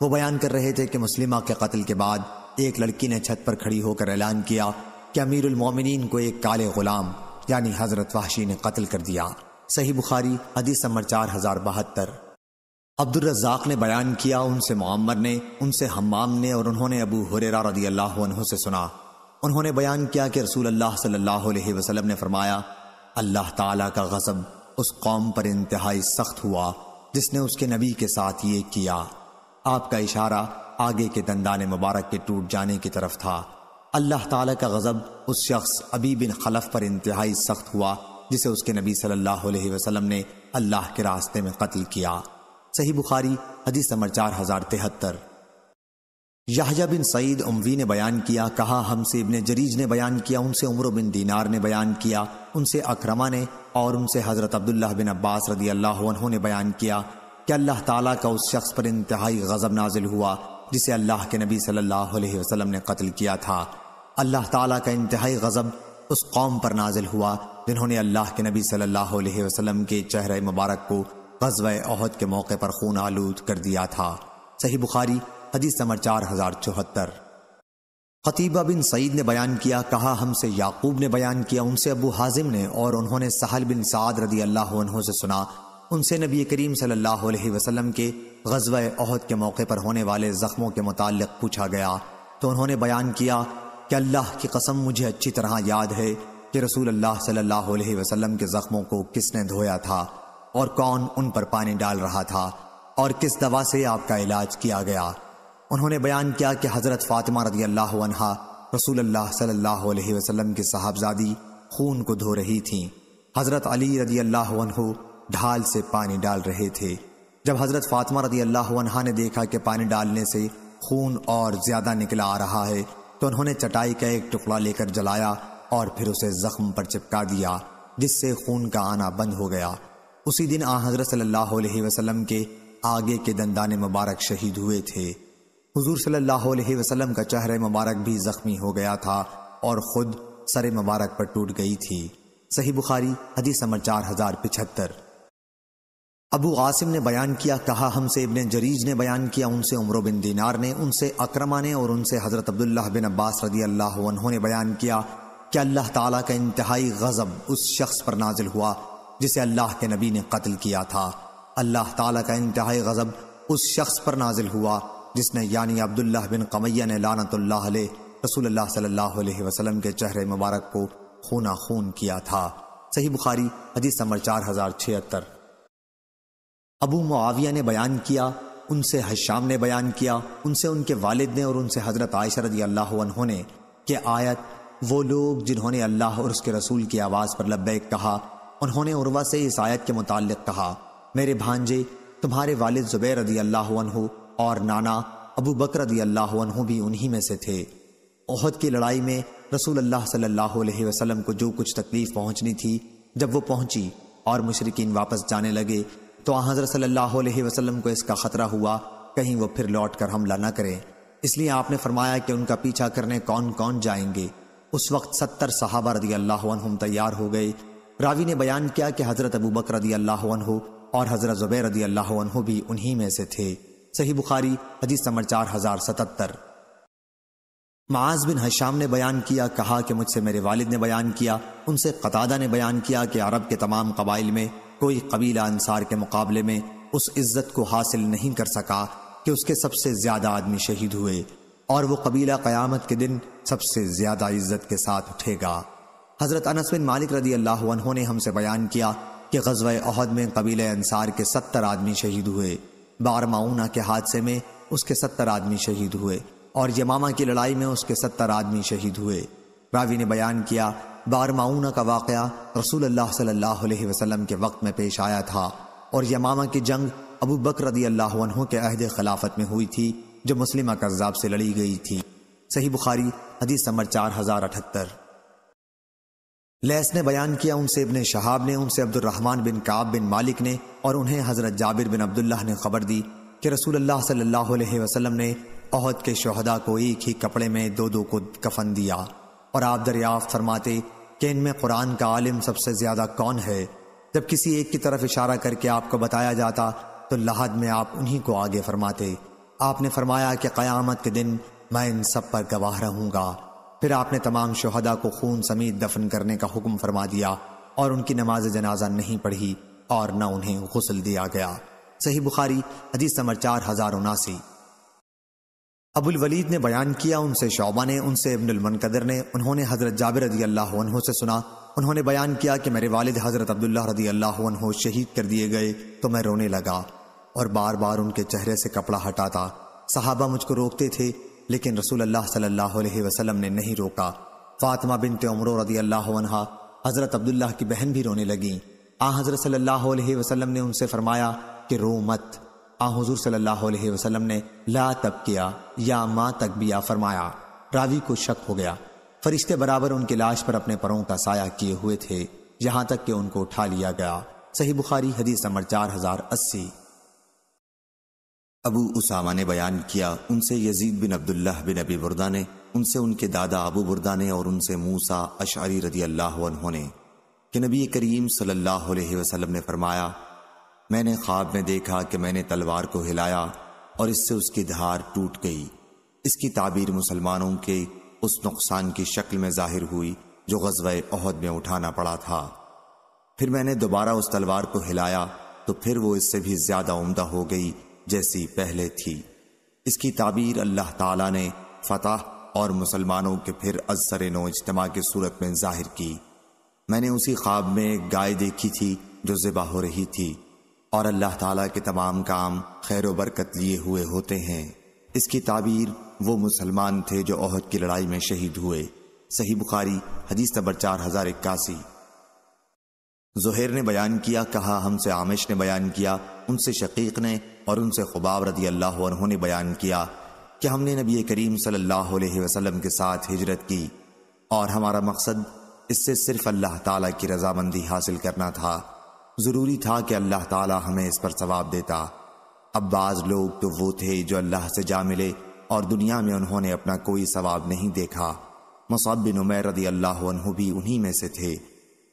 वो बयान कर रहे थे कि मुस्लिमा के कत्ल के बाद एक लड़की ने छत पर खड़ी होकर ऐलान किया कि अमीरमिन को एक काले गुलाम यानी हजरत वाहशी ने कत्ल कर दिया सही बुखारी हदीस नंबर चार हजार बहत्तर अब्दुलरजाक ने बयान किया उनसे मामर ने उनसे हम्माम ने और उन्होंने अबू हुरेरा रदी अल्लाह से सुना उन्होंने बयान किया कि रसूल अल्लाह सल्लल्लाहु अलैहि वसल्लम ने फरमाया अल्लाह ताला का गजब उस कौम पर इंतहाई सख्त हुआ जिसने उसके नबी के साथ ये किया आपका इशारा आगे के दंदान मुबारक के टूट जाने की तरफ था अल्लाह ताला का गज़ब उस शख्स अबी बिन खलफ पर इंतहाई सख्त हुआ जिसे उसके नबी सल्लल्लाहु अलैहि वसल्लम ने अल्लाह के रास्ते में कत्ल किया सही बुखारी हदीस नंबर चार हजार तिहत्तर याहजा बिन सईद उमवी ने बयान किया कहा हमसे इबन जरीज ने बयान किया उनसे उम्र बिन दीनार ने बयान किया उनसे अक्रमा ने और उनसे हज़रत अब्दुल्ला बिन अब्बास रदी अल्लाह ने बयान किया कि अल्लाह ताला का उस शख्स पर इंतहाई गज़ब नाजिल हुआ जिसे अल्लाह के नबी सल्लल्लाहु अलैहि वसल्लम ने कत्ल किया था अल्लाह ताला का इंतहाई गज़ब उस कौम पर नाजिल हुआ जिन्होंने अल्लाह के नबी सल्लल्लाहु अलैहि वसल्लम के चेहरे मुबारक को गजब अहद के मौके पर खून आलूद कर दिया था सही बुखारी हदीस समर चार हजार चौहत्तर खतीबा बिन सईद ने बयान किया कहा हमसे याकूब ने बयान किया उनसे अबू हाजिम ने और उन्होंने सहल बिन साद रदी अल्लाह से सुना उनसे नबी करीम सल्लल्लाहु अलैहि वसल्लम के गजवा अहद के मौके पर होने वाले ज़ख्मों के मुतालिक पूछा गया तो उन्होंने बयान किया कि अल्लाह की कसम मुझे अच्छी तरह याद है कि रसूल अल्लाह सल्लल्लाहु अलैहि वसल्लम के ज़ख्मों को किसने धोया था और कौन उन पर पानी डाल रहा था और किस दवा से आपका इलाज किया गया उन्होंने बयान किया कि हज़रत फ़ातिमा रदी अल्लाह रसूल अल्लाह अलैहि वसल्लम की साहबजादी खून को धो रही थीं हज़रत अली रदी अल्लाह ढाल से पानी डाल रहे थे जब हज़रत फ़ातिमा रदी अल्लाह ने देखा कि पानी डालने से खून और ज़्यादा निकला आ रहा है तो उन्होंने चटाई का एक टुकड़ा लेकर जलाया और फिर उसे ज़ख्म पर चिपका दिया जिससे खून का आना बंद हो गया उसी दिन आ हज़रत सल्लल्लाहु अलैहि के आगे के दंदाने मुबारक शहीद हुए थे हजूर सल्लाम का चेहरे मुबारक भी जख्मी हो गया था और खुद सर मुबारक पर टूट गई थी सही बुखारी हदीस नंबर चार हजार पिछहत्तर अबू आसिम ने बयान किया कहा हमसे इबन जरीज ने बयान किया उनसे उम्र बिन दीनार ने उनसे अक्रमा ने और उनसे हज़रत अब्दुल्ला बिन अब्बास रदी अल्लाह ने बयान किया कि अल्लाह तला का इंतहाई गज़ब उस शख्स पर नाजिल हुआ जिसे अल्लाह के नबी ने कत्ल किया था अल्लाह तला का इंतहाई गज़ब उस शख्स पर नाजिल हुआ जिसने यानी अब्दुल्ला बिन कमैया ने लानतुल्ला रसूल सल्लल्लाहु अलैहि वसल्लम के चेहरे मुबारक को खूना खून किया था सही बुखारी हदीस नंबर चार हजार छिहत्तर अबू मुआविया ने बयान किया उनसे हश्याम ने बयान किया उनसे उनके वालिद ने और उनसे हजरत आयशा अल्लाह ने कि आयत वो लोग जिन्होंने अल्लाह और उसके रसूल की आवाज़ पर लब्बैक कहा उन्होंने उर्वा से इस आयत के मुतालिक कहा मेरे भांजे तुम्हारे वालिद जुबैर रदी अल्लाह और नाना अबू बकर भी उन्हीं में से थे ओहद की लड़ाई में रसूल अल्लाह सल्लल्लाहु अलैहि वसल्लम को जो कुछ तकलीफ पहुंचनी थी जब वो पहुंची और मुशरकिन वापस जाने लगे तो हजरत सल्लल्लाहु अलैहि वसल्लम को इसका खतरा हुआ कहीं वो फिर लौट कर हमला न करें इसलिए आपने फरमाया कि उनका पीछा करने कौन कौन जाएंगे उस वक्त सत्तर सहाबा रदी अल्लाह तैयार हो गए रावी ने बयान किया कि हजरत अबू बकर रदी अल्लाह और हजरत जुबैर रदी अल्लाह भी उन्हीं में से थे सही बुखारी हदीस नंबर चार हजार सतहत्तर माज बिन हशाम ने बयान किया कहा कि मुझसे मेरे वालिद ने बयान किया उनसे कतादा ने बयान किया कि अरब के तमाम कबाइल में कोई कबीला अंसार के मुकाबले में उस इज्जत को हासिल नहीं कर सका कि उसके सबसे ज्यादा आदमी शहीद हुए और वो कबीला कयामत के दिन सबसे ज्यादा इज्जत के साथ उठेगा हजरत अनस बिन मालिक रदी अल्लाह उन्होंने हमसे बयान किया कि गजवा अहद में कबीले अंसार के सत्तर आदमी शहीद हुए बार माउना के हादसे में उसके सत्तर आदमी शहीद हुए और यमामा की लड़ाई में उसके सत्तर आदमी शहीद हुए रावी ने बयान किया बार माउना का वाक़ रसूल अल्लाह सल्लल्लाहु अलैहि वसल्लम के वक्त में पेश आया था और यमामा की जंग अबू बकर अल्लाह के अहद खिलाफत में हुई थी जो मुस्लिम कज्जाब से लड़ी गई थी सही बुखारी हदीस चार हजार अठहत्तर लैस ने बयान किया उनसे इबन शहाब ने उनसे अब्दुलरहमान बिन काब बिन मालिक ने और उन्हें हज़रत जाबिर बिन अब्दुल्ला ने खबर दी कि रसूल अल्लाह सल्लल्लाहु अलैहि वसल्लम ने अहद के शहदा को एक ही कपड़े में दो दो को कफन दिया और आप दरियाफ्त फरमाते कि इनमें कुरान का आलिम सबसे ज़्यादा कौन है जब किसी एक की तरफ इशारा करके आपको बताया जाता तो लहद में आप उन्हीं को आगे फरमाते आपने फरमाया कि क़यामत के दिन मैं इन सब पर गवाह रहूँगा फिर आपने तमाम शहदा को खून समेत दफन करने का हुक्म फरमा दिया और उनकी नमाज जनाजा नहीं पढ़ी और न उन्हें गुसल दिया गया सही बुखारी हदीस समर चार हजार उनासी अबुल वलीद ने बयान किया उनसे शोबा ने उनसे इब्नकदर ने उन्होंने हजरत जाबिर रदी अल्लाह से सुना उन्होंने बयान किया कि मेरे वालिद हजरत अब्दुल्ला रदी अल्लाह शहीद कर दिए गए तो मैं रोने लगा और बार बार उनके चेहरे से कपड़ा हटाता साहबा मुझको रोकते थे लेकिन रसूल अल्लाह सल्लल्लाहु अलैहि वसल्लम ने नहीं रोका फातिमा बिन तमर रदी अल्लाह हज़रत अब्दुल्लाह की बहन भी रोने लगी आ हज़रत सल्लल्लाहु अलैहि वसल्लम ने उनसे फरमाया कि रो मत आ हजूर सल्लल्लाहु अलैहि वसल्लम ने ला तब किया या माँ तक बिया फरमाया रावी को शक हो गया फरिश्ते बराबर उनकी लाश पर अपने परों का साया किए हुए थे यहाँ तक कि उनको उठा लिया गया सही बुखारी हदीस नंबर चार हजार अस्सी अबू उसामा ने बयान किया उनसे यजीद बिन अब्दुल्लाह बिन अबी बुरदा ने उनसे उनके दादा अबू बुरदा ने और उनसे मूसा अशारी रदी अल्लाह ने कि नबी करीम सल्लल्लाहु अलैहि वसल्लम ने फरमाया मैंने ख्वाब में देखा कि मैंने तलवार को हिलाया और इससे उसकी धार टूट गई इसकी ताबीर मुसलमानों के उस नुकसान की शक्ल में जाहिर हुई जो गजवा अहद में उठाना पड़ा था फिर मैंने दोबारा उस तलवार को हिलाया तो फिर वो इससे भी ज्यादा उमदा हो गई जैसी पहले थी इसकी ताबीर अल्लाह ताला ने फतह और मुसलमानों के फिर अजसर नो इजतम की सूरत में जाहिर की मैंने उसी ख्वाब में एक गाय देखी थी जो ज़िबा हो रही थी और अल्लाह ताला के तमाम काम खैर बरकत लिए हुए होते हैं इसकी ताबीर वो मुसलमान थे जो अहद की लड़ाई में शहीद हुए सही बुखारी हदीस नंबर चार हजार इक्यासी जहेर ने बयान किया कहा हमसे आमिश ने बयान किया उनसे शकीक ने और उनसे खुबाब रदी अल्लाह ने बयान किया कि हमने नबी करीम सल्लल्लाहु अलैहि वसल्लम के साथ हिजरत की और हमारा मकसद इससे सिर्फ अल्लाह ताला की रजामंदी हासिल करना था ज़रूरी था कि अल्लाह ताला हमें इस पर सवाब देता अब बाज लोग तो वो थे जो अल्लाह से जा मिले और दुनिया में उन्होंने अपना कोई सवाब नहीं देखा मुसब उमैर रदी अल्लाह भी उन्हीं में से थे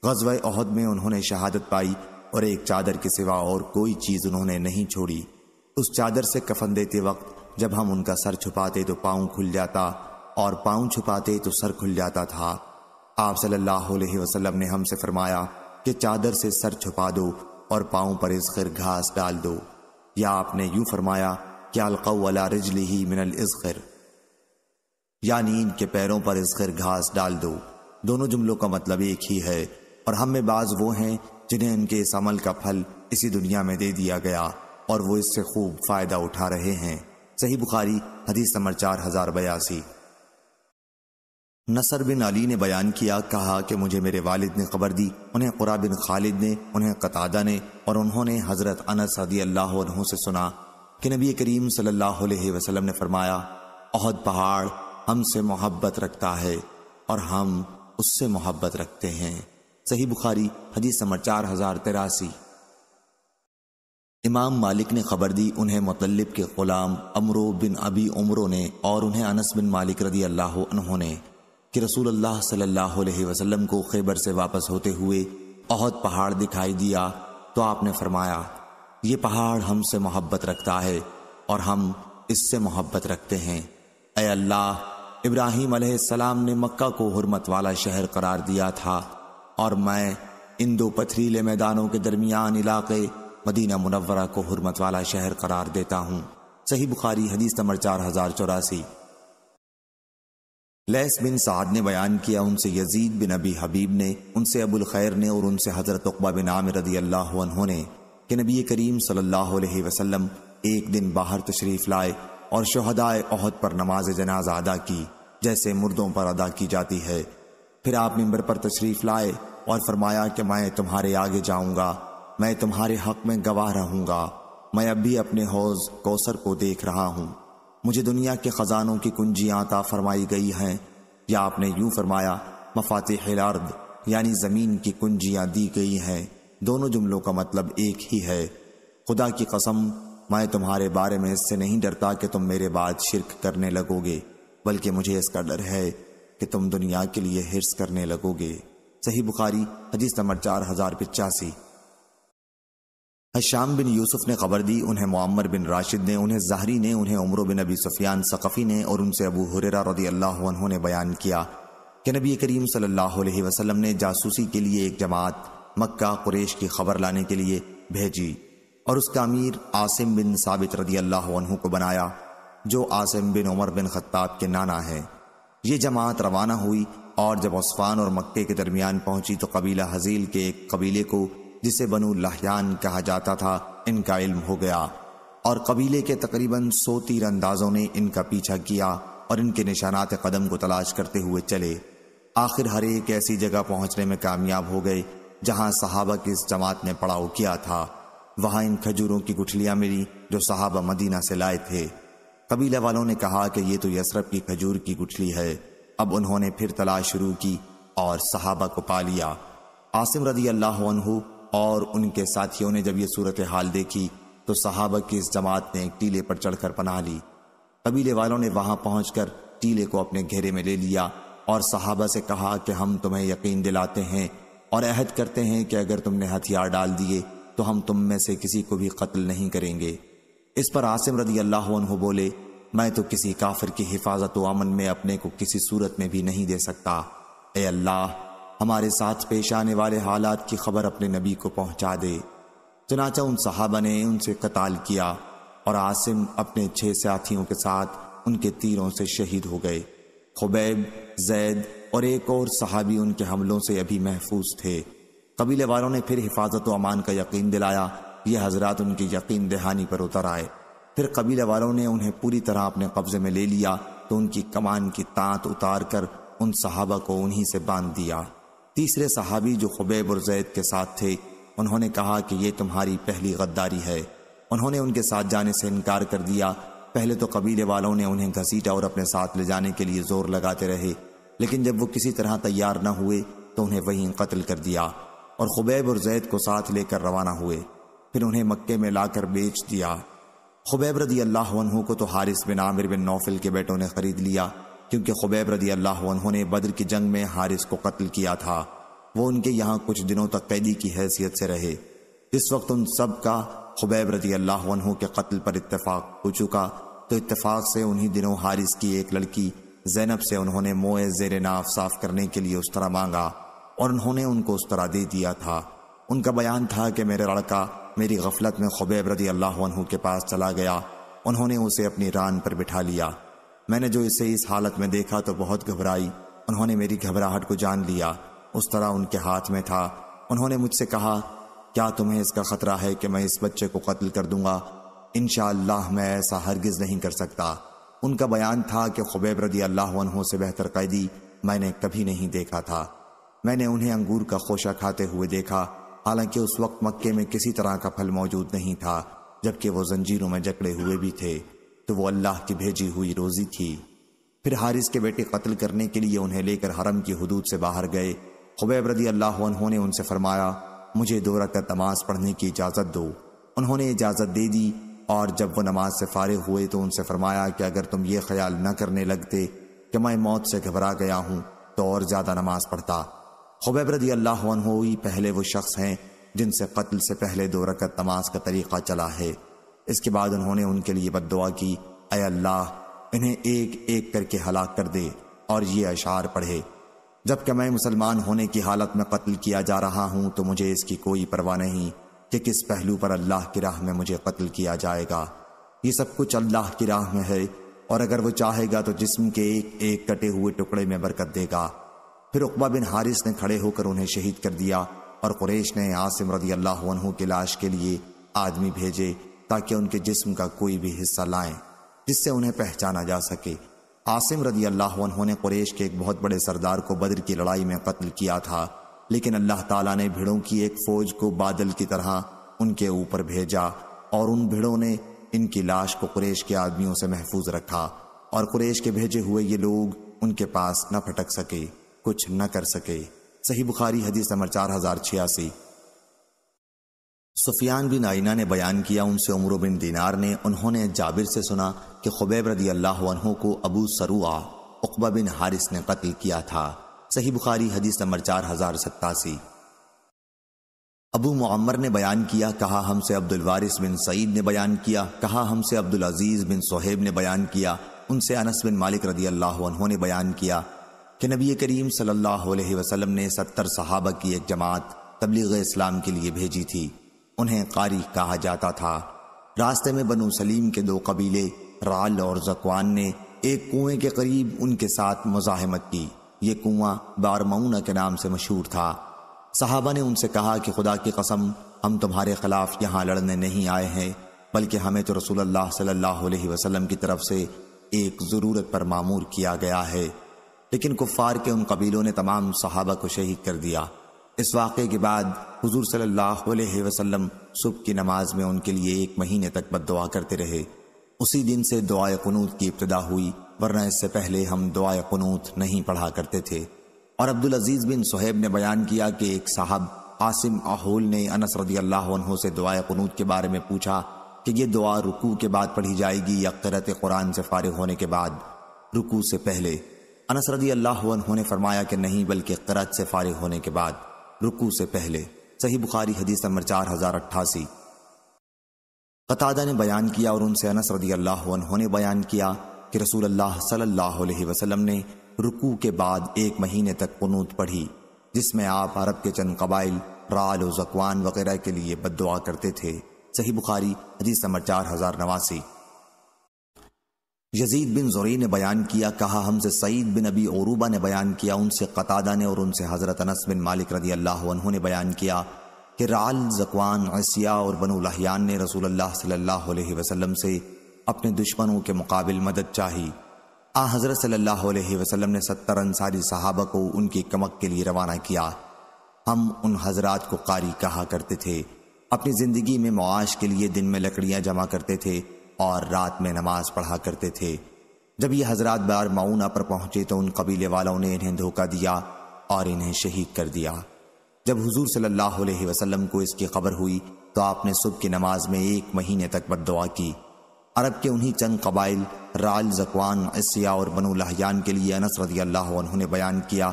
गजब अहद में उन्होंने शहादत पाई और एक चादर के सिवा और कोई चीज़ उन्होंने नहीं छोड़ी उस चादर से कफन देते वक्त जब हम उनका सर छुपाते तो पाँव खुल जाता और पाँव छुपाते तो सर खुल जाता था आप सल्लल्लाहु अलैहि वसल्लम ने हमसे फरमाया कि चादर से सर छुपा दो और पाँव पर इस घास डाल दो या आपने यूं फरमाया कि अलकला रिजली ही मिनल इसर यानी इनके पैरों पर इसर घास डाल दो दोनों जुमलों का मतलब एक ही है और हम में बाज वो हैं जिन्हें उनके इस अमल का फल इसी दुनिया में दे दिया गया और वो इससे खूब फायदा उठा रहे हैं सही बुखारी हदीस नंबर चार हजार बयासी नसर बिन अली ने बयान किया कहा कि मुझे मेरे वालिद ने खबर दी उन्हें कुरा बिन खालिद ने उन्हें कतादा ने और उन्होंने हज़रत अनस सदी अल्लाह से सुना कि नबी करीम सल्लल्लाहु अलैहि वसल्लम ने फरमाया अहद पहाड़ हमसे मोहब्बत रखता है और हम उससे मोहब्बत रखते हैं सही बुखारी हदीस नंबर चार हजार तिरासी इमाम मालिक ने खबर दी उन्हें मतलब के गुलाम अमरो बिन अबी उमरों ने और उन्हें अनस बिन मालिक रदी अल्लाह उन्होंने कि रसूल अल्लाह सल्लल्लाहु अलैहि वसल्लम को खैबर से वापस होते हुए अहद पहाड़ दिखाई दिया तो आपने फरमाया ये पहाड़ हमसे मोहब्बत रखता है और हम इससे मोहब्बत रखते हैं अय अल्लाह इब्राहिम सलाम ने मक्का को हरमत वाला शहर करार दिया था और मैं इन दो पथरीले मैदानों के दरमियान इलाके मदीना मुनवरा को हरमत वाला शहर करार देता हूँ सही बुखारी हदीस नंबर चार हजार चौरासी लैस बिन साद ने बयान किया उनसे यजीद बिन अबी हबीब ने उनसे अबुल खैर ने और उनसे हज़रत उकबा बिन आमिर रदी अल्लाह ने कि नबी करीम सल्लल्लाहु अलैहि वसल्लम एक दिन बाहर तशरीफ़ लाए और शहदाय अहद पर नमाज जनाजा अदा की जैसे मुर्दों पर अदा की जाती है फिर आप मिंबर पर तशरीफ लाए और फरमाया कि मैं तुम्हारे आगे जाऊंगा मैं तुम्हारे हक में गवाह रहूंगा मैं अब भी अपने हौज कौसर को देख रहा हूं मुझे दुनिया के खजानों की कुंजियां ता फरमाई गई हैं या आपने यूं फरमाया मफात हिलार्द यानी जमीन की कुंजियां दी गई हैं दोनों जुमलों का मतलब एक ही है खुदा की कसम मैं तुम्हारे बारे में इससे नहीं डरता कि तुम मेरे बाद शिरक करने लगोगे बल्कि मुझे इसका डर है कि तुम दुनिया के लिए हिर्स करने लगोगे सही बुखारी हदीस नंबर चार हजार पिचासी हश्याम बिन यूसुफ ने खबर दी उन्हें मुआमर बिन राशिद ने उन्हें जहरी ने उन्हें उम्र बिन अबी सुफियान सकफ़ी ने और उनसे अबू हुररा रदी अल्लाह उन्होंने बयान किया कि नबी करीम सल्लल्लाहु अलैहि वसल्लम ने जासूसी के लिए एक जमात मक्का कुरेश की खबर लाने के लिए भेजी और उसका अमीर आसिम बिन साबित रदी अल्लाह को बनाया जो Asim bin Umar bin Khattab के नाना है ये जमात रवाना हुई और जब उस्फान और मक्के के दरमियान पहुंची तो कबीला हजील के एक कबीले को जिसे बनु लहयान कहा जाता था इनका इल्म हो गया और कबीले के तकरीबन सौ तीर अंदाजों ने इनका पीछा किया और इनके निशानात कदम को तलाश करते हुए चले आखिर हर एक ऐसी जगह पहुंचने में कामयाब हो गए जहां सहाबा की इस जमात ने पड़ाव किया था वहां इन खजूरों की गुठलियां मिली जो सहाबा मदीना से लाए थे कबीले वालों ने कहा कि ये तो यसरफ की खजूर की गुठली है अब उन्होंने फिर तलाश शुरू की और सहाबा को पा लिया आसिम रदी अल्लाह और उनके साथियों ने जब यह सूरत हाल देखी तो सहाबा की इस जमात ने एक टीले पर चढ़कर पना ली कबीले वालों ने वहां पहुंचकर टीले को अपने घेरे में ले लिया और सहाबा से कहा कि हम तुम्हें यकीन दिलाते हैं और अहद करते हैं कि अगर तुमने हथियार डाल दिए तो हम तुम में से किसी को भी कत्ल नहीं करेंगे इस पर आसिम रदी अल्लाह बोले मैं तो किसी काफिर की हिफाजत अमन में अपने को किसी सूरत में भी नहीं दे सकता ए अल्लाह हमारे साथ पेश आने वाले हालात की खबर अपने नबी को पहुंचा दे चनाचा उन साहबा ने उनसे कताल किया और आसिम अपने छह साथियों के साथ उनके तीरों से शहीद हो गए खुबैब जैद और एक और सहाबी उनके हमलों से अभी महफूज थे कबीले वालों ने फिर हिफाजत अमान का यकीन दिलाया ये हजरात उनकी यकीन दहानी पर उतर आए फिर कबीले वालों ने उन्हें पूरी तरह अपने कब्जे में ले लिया तो उनकी कमान की तांत उतार कर उन सहाबा को उन्हीं से बांध दिया तीसरे सहाबी जो खुबैब और जैद के साथ थे उन्होंने कहा कि ये तुम्हारी पहली गद्दारी है उन्होंने उनके साथ जाने से इनकार कर दिया पहले तो कबीले वालों ने उन्हें घसीटा और अपने साथ ले जाने के लिए जोर लगाते रहे लेकिन जब वो किसी तरह तैयार न हुए तो उन्हें वहीं कत्ल कर दिया और खुबैब और जैद को साथ लेकर रवाना हुए फिर उन्हें मक्के में लाकर बेच दिया खुबैब रदी अल्लाह को तो हारिस बिन आमिर बिन नौफिल के बेटों ने खरीद लिया क्योंकि खुबैब रदी अल्लाह ने बद्र की जंग में हारिस को कत्ल किया था वो उनके यहाँ कुछ दिनों तक कैदी की हैसियत से रहे इस वक्त उन सब का खुबैब रदी अल्लाह के कत्ल पर इतफाक हो चुका तो इतफाक से उन्ही दिनों हारिस की एक लड़की जैनब से उन्होंने मोए जेर नाफ साफ करने के लिए उस तरह मांगा और उन्होंने उनको उस तरह दे दिया था उनका बयान था कि मेरा लड़का मेरी गफलत में खुबैब रदी अल्लाह के पास चला गया उन्होंने उसे अपनी रान पर बिठा लिया मैंने जो इसे इस हालत में देखा तो बहुत घबराई उन्होंने मेरी घबराहट को जान लिया उस तरह उनके हाथ में था उन्होंने मुझसे कहा क्या तुम्हें इसका ख़तरा है कि मैं इस बच्चे को कत्ल कर दूंगा इन मैं ऐसा हरगिज़ नहीं कर सकता उनका बयान था कि खुबैब रदी अल्लाह से बेहतर कैदी मैंने कभी नहीं देखा था मैंने उन्हें अंगूर का खोशा खाते हुए देखा हालांकि उस वक्त मक्के में किसी तरह का फल मौजूद नहीं था जबकि वो जंजीरों में जकड़े हुए भी थे तो वो अल्लाह की भेजी हुई रोजी थी फिर हारिस के बेटे कत्ल करने के लिए उन्हें लेकर हरम की हदूद से बाहर गए खुबैब रदी अल्लाह ने उनसे फरमाया मुझे दो रकत नमाज पढ़ने की इजाज़त दो उन्होंने इजाज़त दे दी और जब वो नमाज से फारे हुए तो उनसे फरमाया कि अगर तुम ये ख्याल न करने लगते कि मैं मौत से घबरा गया हूँ तो और ज़्यादा नमाज पढ़ता खुबैब रदी अल्लाह ही पहले वो शख्स हैं जिनसे कत्ल से पहले दो रकत नमाज का तरीक़ा चला है इसके बाद उन्होंने उनके लिए बद की अय अल्लाह इन्हें एक एक करके हलाक कर दे और ये अशार पढ़े जबकि मैं मुसलमान होने की हालत में कत्ल किया जा रहा हूँ तो मुझे इसकी कोई परवाह नहीं कि किस पहलू पर अल्लाह की राह में मुझे कत्ल किया जाएगा ये सब कुछ अल्लाह की राह में है और अगर वो चाहेगा तो जिस्म के एक एक कटे हुए टुकड़े में बरकत देगा फिर उकबा बिन हारिस ने खड़े होकर उन्हें शहीद कर दिया और कुरेश ने आसिम रदी अल्लाह की लाश के लिए आदमी भेजे ताकि उनके जिस्म का कोई भी हिस्सा लाएं जिससे उन्हें पहचाना जा सके आसिम रदी अल्लाह ने कुरेश के एक बहुत बड़े सरदार को बद्र की लड़ाई में कत्ल किया था लेकिन अल्लाह ताला ने भिड़ों की एक फौज को बादल की तरह उनके ऊपर भेजा और उन भिड़ों ने इनकी लाश को कुरेश के आदमियों से महफूज रखा और कुरेश के भेजे हुए ये लोग उनके पास न फटक सके कुछ न कर सके सही बुखारी हदीस नंबर चार हजार छियासी सुफियान बिन आइना ने बयान किया उनसे उम्र बिन दीनार ने उन्होंने जाबिर से सुना कि खुबैब रदी अल्लाह को अबू सरुआ उकबा बिन हारिस ने कत्ल किया था सही बुखारी हदीस नंबर चार हजार सत्तासी अबू मुअम्मर ने बयान किया कहा हमसे अब्दुल वारिस बिन सईद ने बयान किया कहा हमसे अब्दुल अजीज़ बिन सोहेब ने बयान किया उनसे अनस बिन मालिक रदी अल्लाह ने बयान किया कि नबी करीम सल्लल्लाहु अलैहि वसल्लम ने सत्तर सहाबा की एक जमात तबलीग इस्लाम के लिए भेजी थी उन्हें कारी कहा जाता था रास्ते में बनु सलीम के दो कबीले राल और जकवान ने एक कुएं के करीब उनके साथ मुजाहमत की ये कुआं बारमऊना के नाम से मशहूर था साहबा ने उनसे कहा कि खुदा की कसम हम तुम्हारे खिलाफ यहाँ लड़ने नहीं आए हैं बल्कि हमें तो रसूल सल्लल्लाहु वसलम की तरफ से एक ज़रूरत पर मामूर किया गया है लेकिन कुफ़ार के उन कबीलों ने तमाम सहाबा को शहीद कर दिया इस वाक़े के बाद हुजूर सल्लल्लाहु अलैहि वसल्लम सुबह की नमाज में उनके लिए एक महीने तक बद दुआ करते रहे उसी दिन से दुआ कनूत की इब्तदा हुई वरना इससे पहले हम दुआ कनूत नहीं पढ़ा करते थे और अब्दुल अजीज़ बिन सुहेब ने बयान किया कि एक साहब आसिम आहूल ने अनस रदी अल्लाह से दुआ कनूत के बारे में पूछा कि यह दुआ रुकू के बाद पढ़ी जाएगी या करत कुरान से फारिग होने के बाद रुकू से पहले अनस रदी अल्लाह ने फरमाया कि नहीं बल्कि करत से फारिग होने के बाद रुकू से पहले सही बुखारी हदीस नंबर चार हजार अट्ठासी कतादा ने बयान किया और उनसे अनस रदी अल्लाह ने बयान किया कि रसूल अल्लाह सल्लल्लाहु अलैहि ने रुकू के बाद एक महीने तक कनूत पढ़ी जिसमें आप अरब के चंद कबाइल राल और जकवान वगैरह के लिए बद करते थे सही बुखारी हदीस नंबर चार हजार नवासी यजीद बिन जोरी ने बयान किया कहा हमसे सईद बिन अबी औरूबा ने बयान किया उनसे कतादा ने और उनसे हज़रत अनस बिन मालिक रदी अल्लाह ने बयान किया कि राल जकवान असिया और बनु लहियान ने रसूल सल्लल्लाहु अलैहि वसल्लम से अपने दुश्मनों के मुकाबिल मदद चाही आ हज़रत सल्लल्लाहु अलैहि वसल्लम ने सत्तर अंसारी साहबा को उनकी कमक के लिए रवाना किया हम उन हजरात को कारी कहा करते थे अपनी ज़िंदगी में मुआश के लिए दिन में लकड़ियाँ जमा करते थे और रात में नमाज पढ़ा करते थे जब ये हजरत बार माउना पर पहुंचे तो उन कबीले वालों ने इन्हें धोखा दिया और इन्हें शहीद कर दिया जब हुजूर सल्लल्लाहु अलैहि वसल्लम को इसकी खबर हुई तो आपने सुबह की नमाज में एक महीने तक बददुआ की अरब के उन्हीं चंद कबाइल राल जकवान इसया और बनु लहयान के लिए अनस रदी अल्लाह ने बयान किया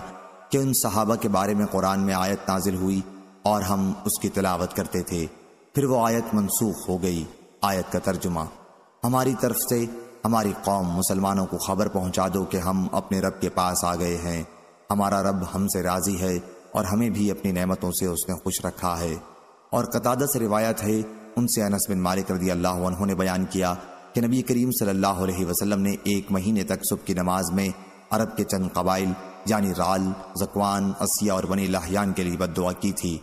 कि उन सहाबा के बारे में कुरान में आयत नाजिल हुई और हम उसकी तिलावत करते थे फिर वो आयत मनसूख हो गई आयत का तर्जुमा हमारी तरफ से हमारी कौम मुसलमानों को खबर पहुंचा दो कि हम अपने रब के पास आ गए हैं हमारा रब हमसे राजी है और हमें भी अपनी नेमतों से उसने खुश रखा है और कतादा से रिवायत है उनसे अनस बिन मालिक रदी अल्लाह उन्होंने बयान किया कि नबी करीम सल्लल्लाहु अलैहि वसल्लम ने एक महीने तक सुबह की नमाज में अरब के चंद कबाइल यानी राल जकवान असिया और बनी लाहयान के लिए बद की थी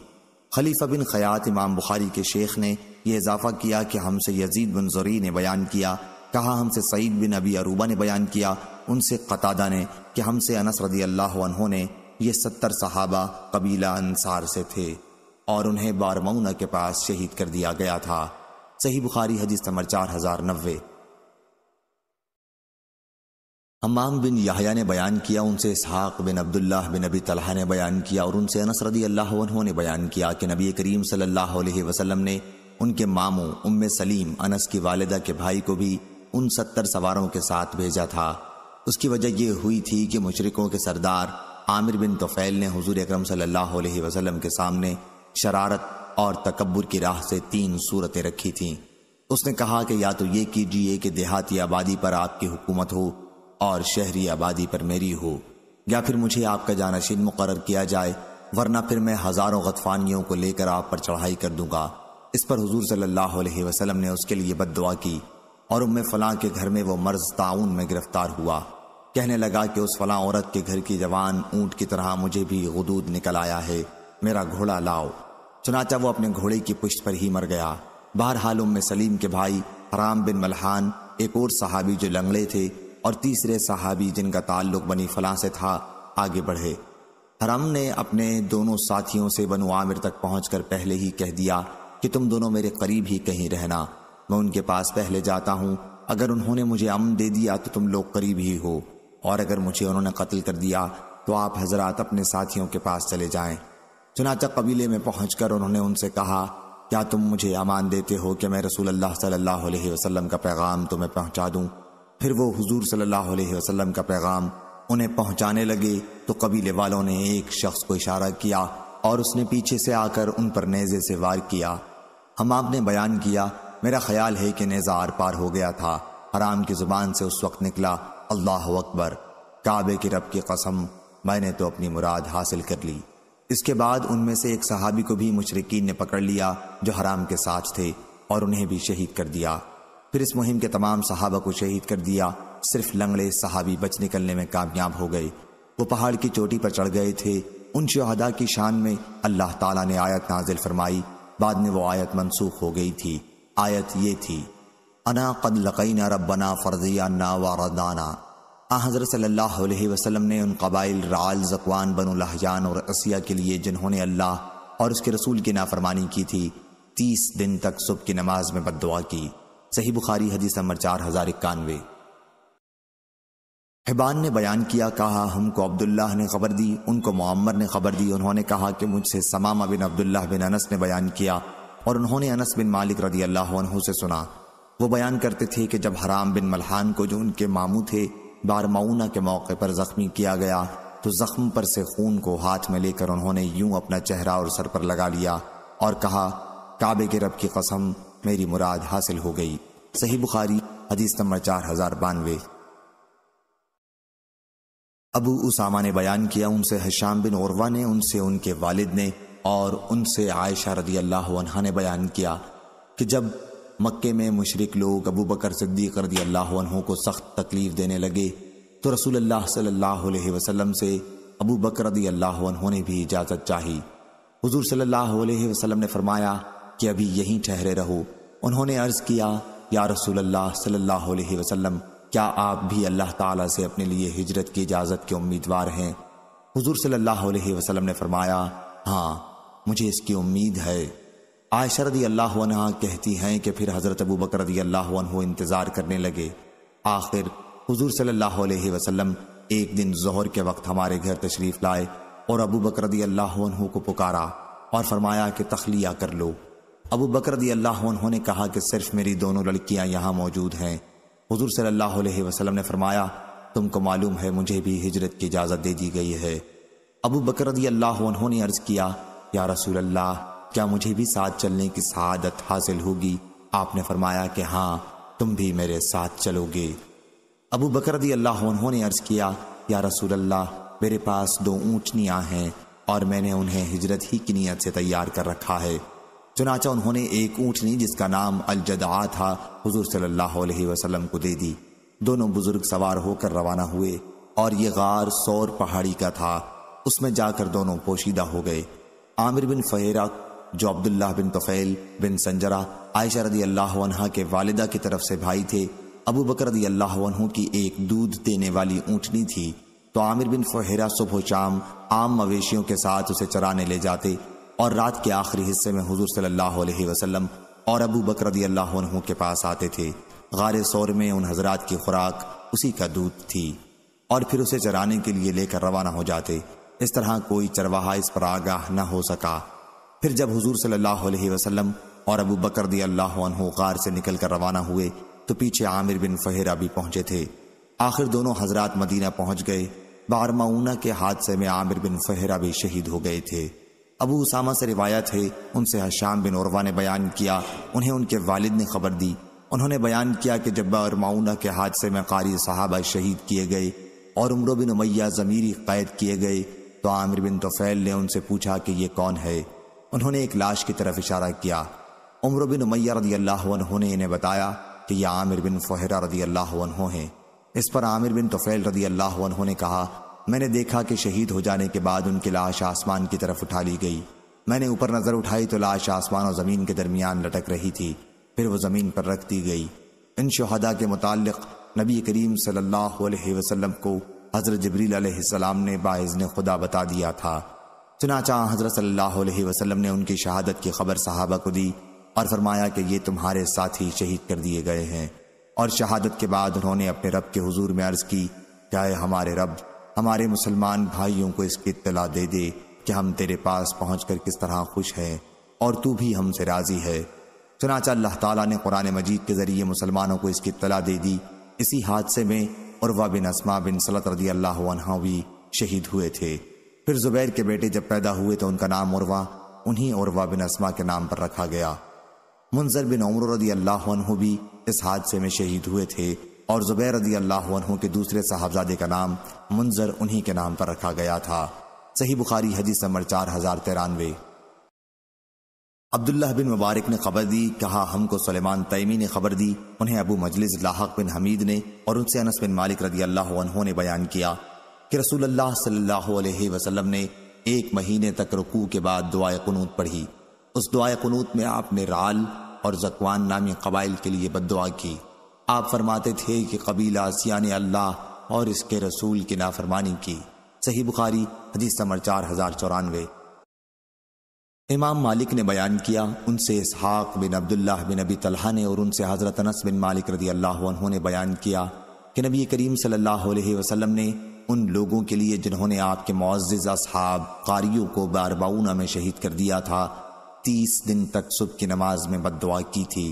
खलीफा बिन खयात इमाम बुखारी के शेख ने यह इजाफा किया कि हमसे यजीद बिन जोरी ने बयान किया कहा हमसे सईद बिन अबी अरूबा ने बयान किया उनसे कतादा ने कि हमसे अनस रदी अल्लाह ने ये सत्तर सहाबा कबीला अंसार से थे और उन्हें बारमऊना के पास शहीद कर दिया गया था सही बुखारी हजी समर चार हजार नब्बे हमाम बिन याहया ने बयान किया उनसे इसहाक बिन अब्दुल्लाह बिन अबी तलहा ने बयान किया और उनसे उन्होंने बयान किया कि नबी करीम सल्लल्लाहु अलैहि वसल्लम ने उनके मामू उम्म सलीम अनस की वालदा के भाई को भी उन सत्तर सवारों के साथ भेजा था उसकी वजह यह हुई थी कि मुशरकों के सरदार आमिर बिन तोफ़ैल ने हजूर अक्रम सल्लाम के सामने शरारत और तकबर की राह से तीन सूरतें रखी थीं उसने कहा कि या तो ये कीजिए कि देहाती आबादी पर आपकी हुकूमत हो और शहरी आबादी पर मेरी हो या फिर मुझे आपका जानशीन मुकर किया जाए वरना फिर मैं हज़ारों गतफानियों को लेकर आप पर चढ़ाई कर दूंगा इस पर हुजूर सल्लल्लाहु अलैहि वसल्लम ने उसके लिए बददुआ की और उम्म फलां के घर में वो मर्ज ताउन में गिरफ्तार हुआ कहने लगा कि उस फलां औरत के घर की जवान ऊंट की तरह मुझे भी गुदूद निकल आया है मेरा घोड़ा लाओ चुनाचा वो अपने घोड़े की पुष्ट पर ही मर गया बहरहाल उम्म सलीम के भाई हराम बिन मलहान एक और सहाबी जो लंगड़े थे और तीसरे सहाबी जिनका ताल्लुक बनी फलां से था आगे बढ़े हरम ने अपने दोनों साथियों से बनु आमिर तक पहुंचकर पहले ही कह दिया कि तुम दोनों मेरे करीब ही कहीं रहना मैं उनके पास पहले जाता हूं अगर उन्होंने मुझे अम दे दिया तो तुम लोग करीब ही हो और अगर मुझे उन्होंने कत्ल कर दिया तो आप हजरात अपने साथियों के पास चले जाएं चुनाचा कबीले में पहुंचकर उन्होंने उनसे कहा क्या तुम मुझे अमान देते हो कि मैं रसूल अल्लाह सल्लल्लाहु अलैहि वसल्लम का पैगाम तुम्हें पहुंचा दूं फिर वो हुजूर सल्लल्लाहु अलैहि वसल्लम का पैगाम उन्हें पहुंचाने लगे तो कबीले वालों ने एक शख्स को इशारा किया और उसने पीछे से आकर उन पर नेज़े से वार किया हम आपने बयान किया मेरा ख्याल है कि नेज़ा आर पार हो गया था हराम की ज़ुबान से उस वक्त निकला अल्लाह अकबर काबे की रब की कसम मैंने तो अपनी मुराद हासिल कर ली इसके बाद उनमें से एक सहाबी को भी मुशरकिन ने पकड़ लिया जो हराम के साथ थे और उन्हें भी शहीद कर दिया फिर इस मुहिम के तमाम सहाबा को शहीद कर दिया सिर्फ लंगड़े सहाबी बच निकलने में कामयाब हो गए वो पहाड़ की चोटी पर चढ़ गए थे उन शहदा की शान में अल्लाह ताला ने आयत नाजिल फरमाई बाद में वो आयत मनसूख हो गई थी आयत ये थी अना कद लकैना रबना फर्जिया ना वारदाना हज़र सल्ला वसलम ने उन कबाइल राल जकवान बनजान और असिया के लिए जिन्होंने अल्लाह और उसके रसूल की नाफरमानी की थी तीस दिन तक सुबह की नमाज में बद की सही बुखारी हदीस नंबर चार हज़ार इक्यानवे हिबान ने बयान किया कहा हमको अब्दुल्लाह ने खबर दी उनको मोम्मर ने खबर दी उन्होंने कहा कि मुझसे समामा बिन अब्दुल्लाह बिन अनस ने बयान किया और उन्होंने अनस बिन मालिक रदी अल्लाह से सुना वो बयान करते थे कि जब हराम बिन मलहान को जो उनके मामू थे मऊना के मौके पर जख्मी किया गया तो जख्म पर से खून को हाथ में लेकर उन्होंने यूं अपना चेहरा और सर पर लगा लिया और कहा काबे के रब की कसम मेरी मुराद हासिल हो गई सही बुखारी हदीस नंबर चार हजार बानवे अबू उसामा ने बयान किया उनसे हशाम बिन औरवा ने उनसे उनके वालिद ने और उनसे आयशा रदी अल्लाह ने बयान किया कि जब मक्के में मुशरक लोग अबू बकर सिद्दीक रदी अल्लाह को सख्त तकलीफ़ देने लगे तो रसूल अल्लाह सल्लल्लाहु अलैहि वसल्लम से अबू बकर रदी अल्लाह ने भी इजाज़त चाही हजूर सल्लल्लाहु वसलम ने फरमाया कि अभी यहीं ठहरे रहो उन्होंने अर्ज़ किया या रसूल सल्ला वसलम क्या आप भी अल्लाह ताला से अपने लिए हिजरत की इजाज़त के उम्मीदवार हैं हुजूर सल्लल्लाहु अलैहि वसल्लम ने फरमाया हाँ मुझे इसकी उम्मीद है आयशा रदी अल्लाह कहती हैं कि फिर हज़रत अबू बकर रदी अल्लाह इंतज़ार करने लगे आखिर हजूर सल्लल्लाहु वसलम एक दिन जहर के वक्त हमारे घर तशरीफ़ लाए और अबू बकर रदी अल्लाह को पुकारा और फरमाया कि तखलिया कर लो अबू बकर रदी अल्लाह ने कहा कि सिर्फ मेरी दोनों लड़कियां यहाँ मौजूद हैं हजूर सल्ला वसलम ने फरमाया तुमको मालूम है मुझे भी हिजरत की इजाज़त दे दी गई है अबू बकर रदी अल्लाह ने अर्ज़ किया या रसूल अल्लाह क्या मुझे भी साथ चलने की शहादत हासिल होगी आपने फरमाया कि हाँ तुम भी मेरे साथ चलोगे अबू बकर रदी अल्लाह ने अर्ज़ किया या रसूल अल्लाह मेरे पास दो ऊँटनियाँ हैं और मैंने उन्हें हिजरत ही की नीयत से तैयार कर रखा है चुनाचा उन्होंने एक ऊँटनी जिसका नाम अलजदा था हजूर सल्लाम को दे दी दोनों बुजुर्ग सवार होकर रवाना हुए और ये गार सौर पहाड़ी का था उसमें जाकर दोनों पोशीदा हो गए आमिर बिन फहरा जो अब्दुल्ला बिन तफेल बिन संजरा आयशा रदी अल्लाह के वालिदा की तरफ से भाई थे अबू बकर रदी अल्लाह की एक दूध देने वाली ऊँटनी थी तो आमिर बिन फहेरा सुबह शाम आम मवेशियों के साथ उसे चराने ले जाते और रात के आखिरी हिस्से में हुजूर सल्लल्लाहु अलैहि वसल्लम और अबू बकर रदी अल्लाह के पास आते थे गार सौर में उन हजरात की खुराक उसी का दूध थी और फिर उसे चराने के लिए लेकर रवाना हो जाते इस तरह कोई चरवाहा इस पर आगाह न हो सका फिर जब हुजूर सल्लल्लाहु अलैहि वसल्लम और अबू बकर रदी अल्लाह गार से निकल कर रवाना हुए तो पीछे आमिर बिन फहरा भी पहुंचे थे आखिर दोनों हजरात मदीना पहुंच गए बारमाऊना के हादसे में आमिर बिन फहरा भी शहीद हो गए थे अबू उसामा से रिवायत है उनसे हशाम बिन औरवा ने बयान किया उन्हें उनके वालिद ने खबर दी उन्होंने बयान किया कि जब्बा और माउना के हादसे में कारी साहबा शहीद किए गए और उम्र बिन उमैया ज़मीरी कैद किए गए तो आमिर बिन तोफ़ैल ने उनसे पूछा कि ये कौन है उन्होंने एक लाश की तरफ इशारा किया उम्र बिन उमैया रदी अल्लाह ने इन्हें बताया कि यह आमिर बिन फ़हरा रदी अल्लाह हैं इस पर आमिर बिन तोफ़ैल रदी अल्लाह ने कहा मैंने देखा कि शहीद हो जाने के बाद उनकी लाश आसमान की तरफ उठा ली गई मैंने ऊपर नज़र उठाई तो लाश आसमान और ज़मीन के दरमियान लटक रही थी फिर वो ज़मीन पर रख दी गई इन शहदा के मुतक़ नबी करीम सल्लाम को हज़रत जबरील ने बाज़ ने खुदा बता दिया था चुनाचा हज़रत सल्लाम ने उनकी शहादत की खबर सहाबा को दी और फरमाया कि ये तुम्हारे साथ ही शहीद कर दिए गए हैं और शहादत के बाद उन्होंने अपने रब के हजूर में अर्ज़ की क्या हमारे रब हमारे मुसलमान भाइयों को इसकी इतला दे दे कि हम तेरे पास पहुँच कर किस तरह खुश हैं और तू भी हमसे राजी है चनाचा अल्लाह ताला ने कुरान मजीद के ज़रिए मुसलमानों को इसकी इतला दे दी इसी हादसे में उर्वा बिन असमा बिन सलत रदी अल्लाह भी शहीद हुए थे फिर जुबैर के बेटे जब पैदा हुए तो उनका नाम उर्वा उन्हीं उर्वा बिन असमा के नाम पर रखा गया मुंजर बिन उमर रदी अल्लाह भी इस हादसे में शहीद हुए थे और जुबैर रजी अल्लाह के दूसरे साहबजादे का नाम मुंजर उन्हीं के नाम पर रखा गया था सही बुखारी हदीस नंबर चार हजार तिरानवे अब्दुल्ला बिन मुबारक ने खबर दी कहा हमको सलेमान तयमी ने खबर दी उन्हें अबू मजलिस लाहक बिन हमीद ने और उनसे अनस बिन मालिक रजी अल्लाह ने बयान किया कि रसूल अल्लाह सल्लल्लाहु ने एक महीने तक रुकू के बाद दुआ कनूत पढ़ी उस दुआ कनूत में आपने राल और जकवान नामी कबाइल के लिए बद की आप फरमाते थे कि कबीला ने अल्लाह और इसके रसूल की नाफरमानी की सही बुखारी हदीस समर चार हजार चौरानवे इमाम मालिक ने बयान किया उनसे इसहाक बिन अब्दुल्ला बिन अबी तलहा ने और उनसे हज़रत अनस बिन मालिक रदी अल्लाह ने बयान किया कि नबी करीम सल्लल्लाहु अलैहि वसल्लम ने उन लोगों के लिए जिन्होंने आपके मुआजा असहाब कारियों को बारबाउना में शहीद कर दिया था तीस दिन तक सुबह की नमाज में बद की थी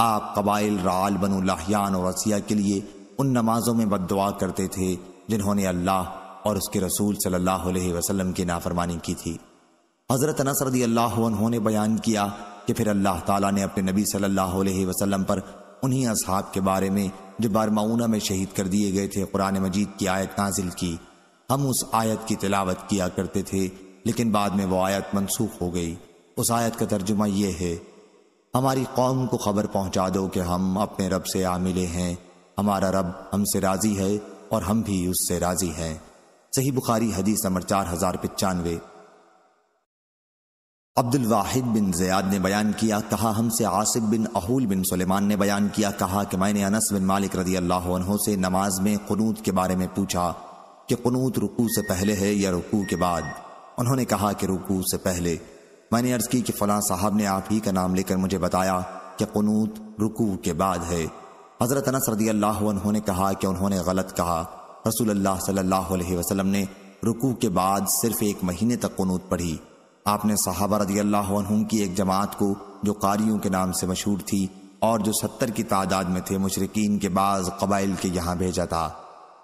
आप कबाइल राल बनु लाहियान और रसिया के लिए उन नमाजों में बददुआ करते थे जिन्होंने अल्लाह और उसके रसूल सल्लल्लाहु अलैहि वसल्लम की नाफरमानी की थी हज़रत नसरदी अल्लाह उन्होंने बयान किया कि फिर अल्लाह ताला ने अपने नबी सल्लल्लाहु अलैहि वसल्लम पर उन्हीं असहाब के बारे में जो बारमाउना में शहीद कर दिए गए थे कुरान मजीद की आयत नाजिल की हम उस आयत की तिलावत किया करते थे लेकिन बाद में वो आयत मनसूख हो गई उस आयत का तर्जुमा यह है हमारी कौम को खबर पहुंचा दो कि हम अपने रब से आ मिले हैं हमारा रब हमसे राजी है और हम भी उससे राजी हैं सही बुखारी हदीस नंबर चार हजार पचानवे अब्दुल वाहिद बिन जयाद ने बयान किया कहा हमसे आसिफ बिन अहूल बिन सुलेमान ने बयान किया कहा कि मैंने अनस बिन मालिक रदी अल्लाह से नमाज में कनूत के बारे में पूछा कि कनूत रुकू से पहले है या रुकू के बाद उन्होंने कहा कि रुकू से पहले मैंने अर्ज की कि फलां साहब ने आप ही का नाम लेकर मुझे बताया कि कनूत रुकू के बाद है हज़रत अनस रदी अल्लाह उन्होंने कहा कि उन्होंने गलत कहा रसूल अल्लाह सल्लल्लाहु अलैहि वसल्लम ने रुकू के बाद सिर्फ एक महीने तक कनूत पढ़ी आपने साहबा रदी अल्लाह की एक जमात को जो कारियों के नाम से मशहूर थी और जो सत्तर की तादाद में थे मुशरकिन के बाद कबाइल के यहाँ भेजा था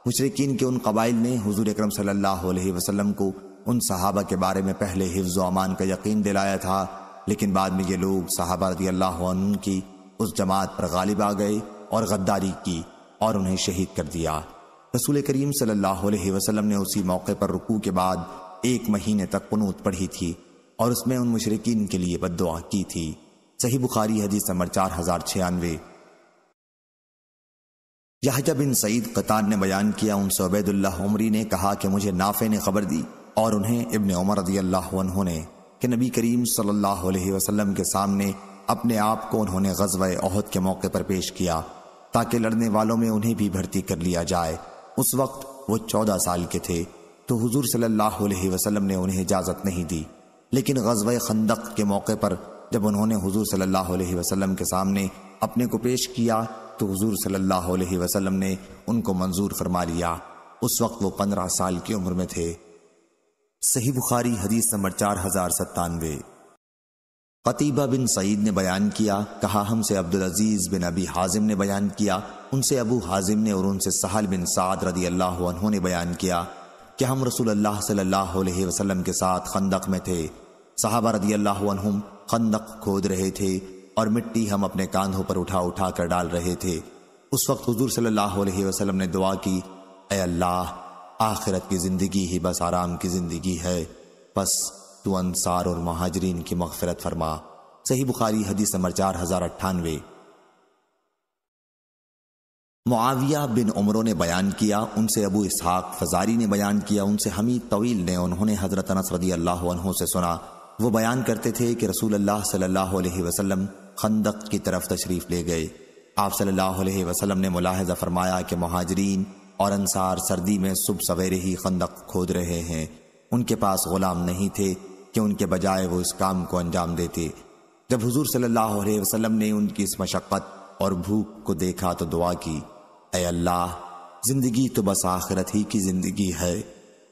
मुशरकिन के उन कबाइल ने हजूर अक्रम सल्ला वसम को उन सहाबा के बारे में पहले हिफ्ज अमान का यकीन दिलाया था लेकिन बाद में ये लोग सहाबा रदी अल्लाह की उस जमात पर गालिब आ गए और गद्दारी की और उन्हें शहीद कर दिया रसूल करीम सल्लल्लाहु अलैहि वसल्लम ने उसी मौके पर रुकू के बाद एक महीने तक पनूत पढ़ी थी और उसमें उन मुशरकिन के लिए बदुआ की थी सही बुखारी हदीस नंबर चार हजार छियानवे यहजा बिन सईद कतार ने बयान किया उन सबैदुल्ला उमरी ने कहा कि मुझे नाफे ने खबर दी और उन्हें इबन उमर रजी अल्लाह ने कि नबी करीम सल्लल्लाहु अलैहि वसल्लम के सामने अपने आप को उन्होंने गजब अहद के मौके पर पेश किया ताकि लड़ने वालों में उन्हें भी भर्ती कर लिया जाए उस वक्त वो चौदह साल के थे तो हुजूर सल्लल्लाहु अलैहि वसल्लम ने उन्हें इजाज़त नहीं दी लेकिन गजब खंदक के मौके पर जब उन्होंने हुजूर सल्लल्लाहु अलैहि वसल्लम के सामने अपने को पेश किया तो हुजूर सल्लल्लाहु अलैहि वसल्लम ने उनको मंजूर फरमा लिया उस वक्त वो पंद्रह साल की उम्र में थे सही बुखारी हदीस नंबर चार हजार सत्तानवे कतीबा बिन सईद ने बयान किया कहा हमसे अब्दुल अजीज बिन अबी हाजिम ने बयान किया उनसे अबू हाजिम ने और उनसे सहल बिन साद रदी अल्लाह ने बयान किया कि हम रसूल अल्लाह सल्लल्लाहु अलैहि वसल्लम के साथ खंदक में थे साहबा रदी अल्लाह खंदक खोद रहे थे और मिट्टी हम अपने कांधों पर उठा उठा कर डाल रहे थे उस वक्त हजूर सल्लल्लाहु अलैहि वसल्लम ने दुआ की अल्लाह आखिरत की ज़िंदगी ही बस आराम की ज़िंदगी है बस तो अंसार और महाजरीन की मगफरत फरमा सही बुखारी हदीस नंबर चार हजार अट्ठानवे मुआविया बिन उमरों ने बयान किया उनसे अबू इसहाक फजारी ने बयान किया उनसे हमीद तवील ने उन्होंने हजरत अनस रदी अल्लाह से सुना वो बयान करते थे कि रसूल अल्लाह सल्लल्लाहु अलैहि वसल्लम खंदक की तरफ तशरीफ ले गए आप सल्लल्लाहु अलैहि वसल्लम ने मुलाहजा फरमाया कि महाजरीन और अंसार सर्दी में सुबह सवेरे ही खंदक खोद रहे हैं उनके पास गुलाम नहीं थे कि उनके बजाय वो इस काम को अंजाम देते जब हुजूर सल्लल्लाहु अलैहि वसल्लम ने उनकी इस मशक्क़त और भूख को देखा तो दुआ की अय अल्लाह जिंदगी तो बस आखिरत ही की जिंदगी है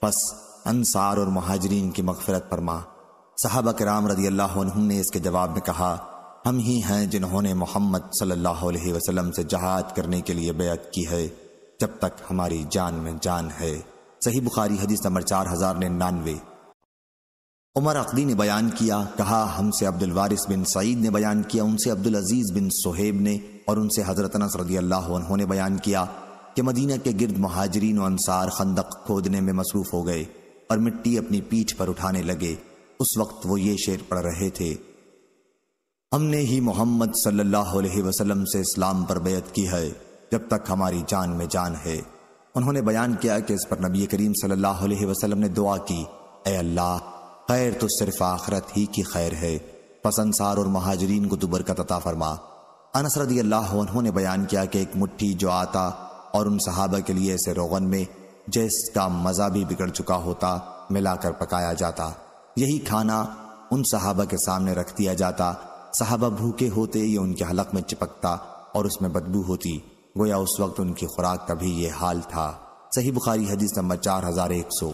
बस अंसार और महाजरीन की मगफरत फरमा साहब कराम रदी अल्लाह ने इसके जवाब में कहा हम ही हैं जिन्होंने मोहम्मद सल्लल्लाहु अलैहि वसल्लम से जहाद करने के लिए बेत की है जब तक हमारी जान में जान है सही बुखारी हदीस नंबर चार हजार निन्यानवे उमर अकदी ने बयान किया कहा हमसे अब्दुल वारिस बिन सईद ने बयान किया उनसे अब्दुल अजीज बिन सोहेब ने और उनसे हजरत नस अल्लाह उन्होंने बयान किया कि मदीना के गिरद महाजरीन और अंसार खंदक खोदने में मसरूफ हो गए और मिट्टी अपनी पीठ पर उठाने लगे उस वक्त वो ये शेर पढ़ रहे थे हमने ही मोहम्मद सल्लल्लाहु अलैहि से इस्लाम पर बैत की है जब तक हमारी जान में जान है उन्होंने बयान किया कि इस पर नबी करीम सल्लल्लाहु अलैहि वसल्लम ने दुआ की ए अल्लाह खैर तो सिर्फ आखरत ही की खैर है पस और महाजरीन को दुबर का तता फरमा अनसरदी अल्लाह उन्होंने बयान किया कि एक मुठ्ठी जो आता और उन सहाबा के लिए ऐसे रोगन में जिसका मज़ा भी बिगड़ चुका होता मिलाकर पकाया जाता यही खाना उन सहाबा के सामने रख दिया जाता सहाबा भूखे होते ये उनके हलक में चिपकता और उसमें बदबू होती गोया उस वक्त उनकी खुराक का भी ये हाल था सही बुखारी हदीस नंबर चार हजार एक सौ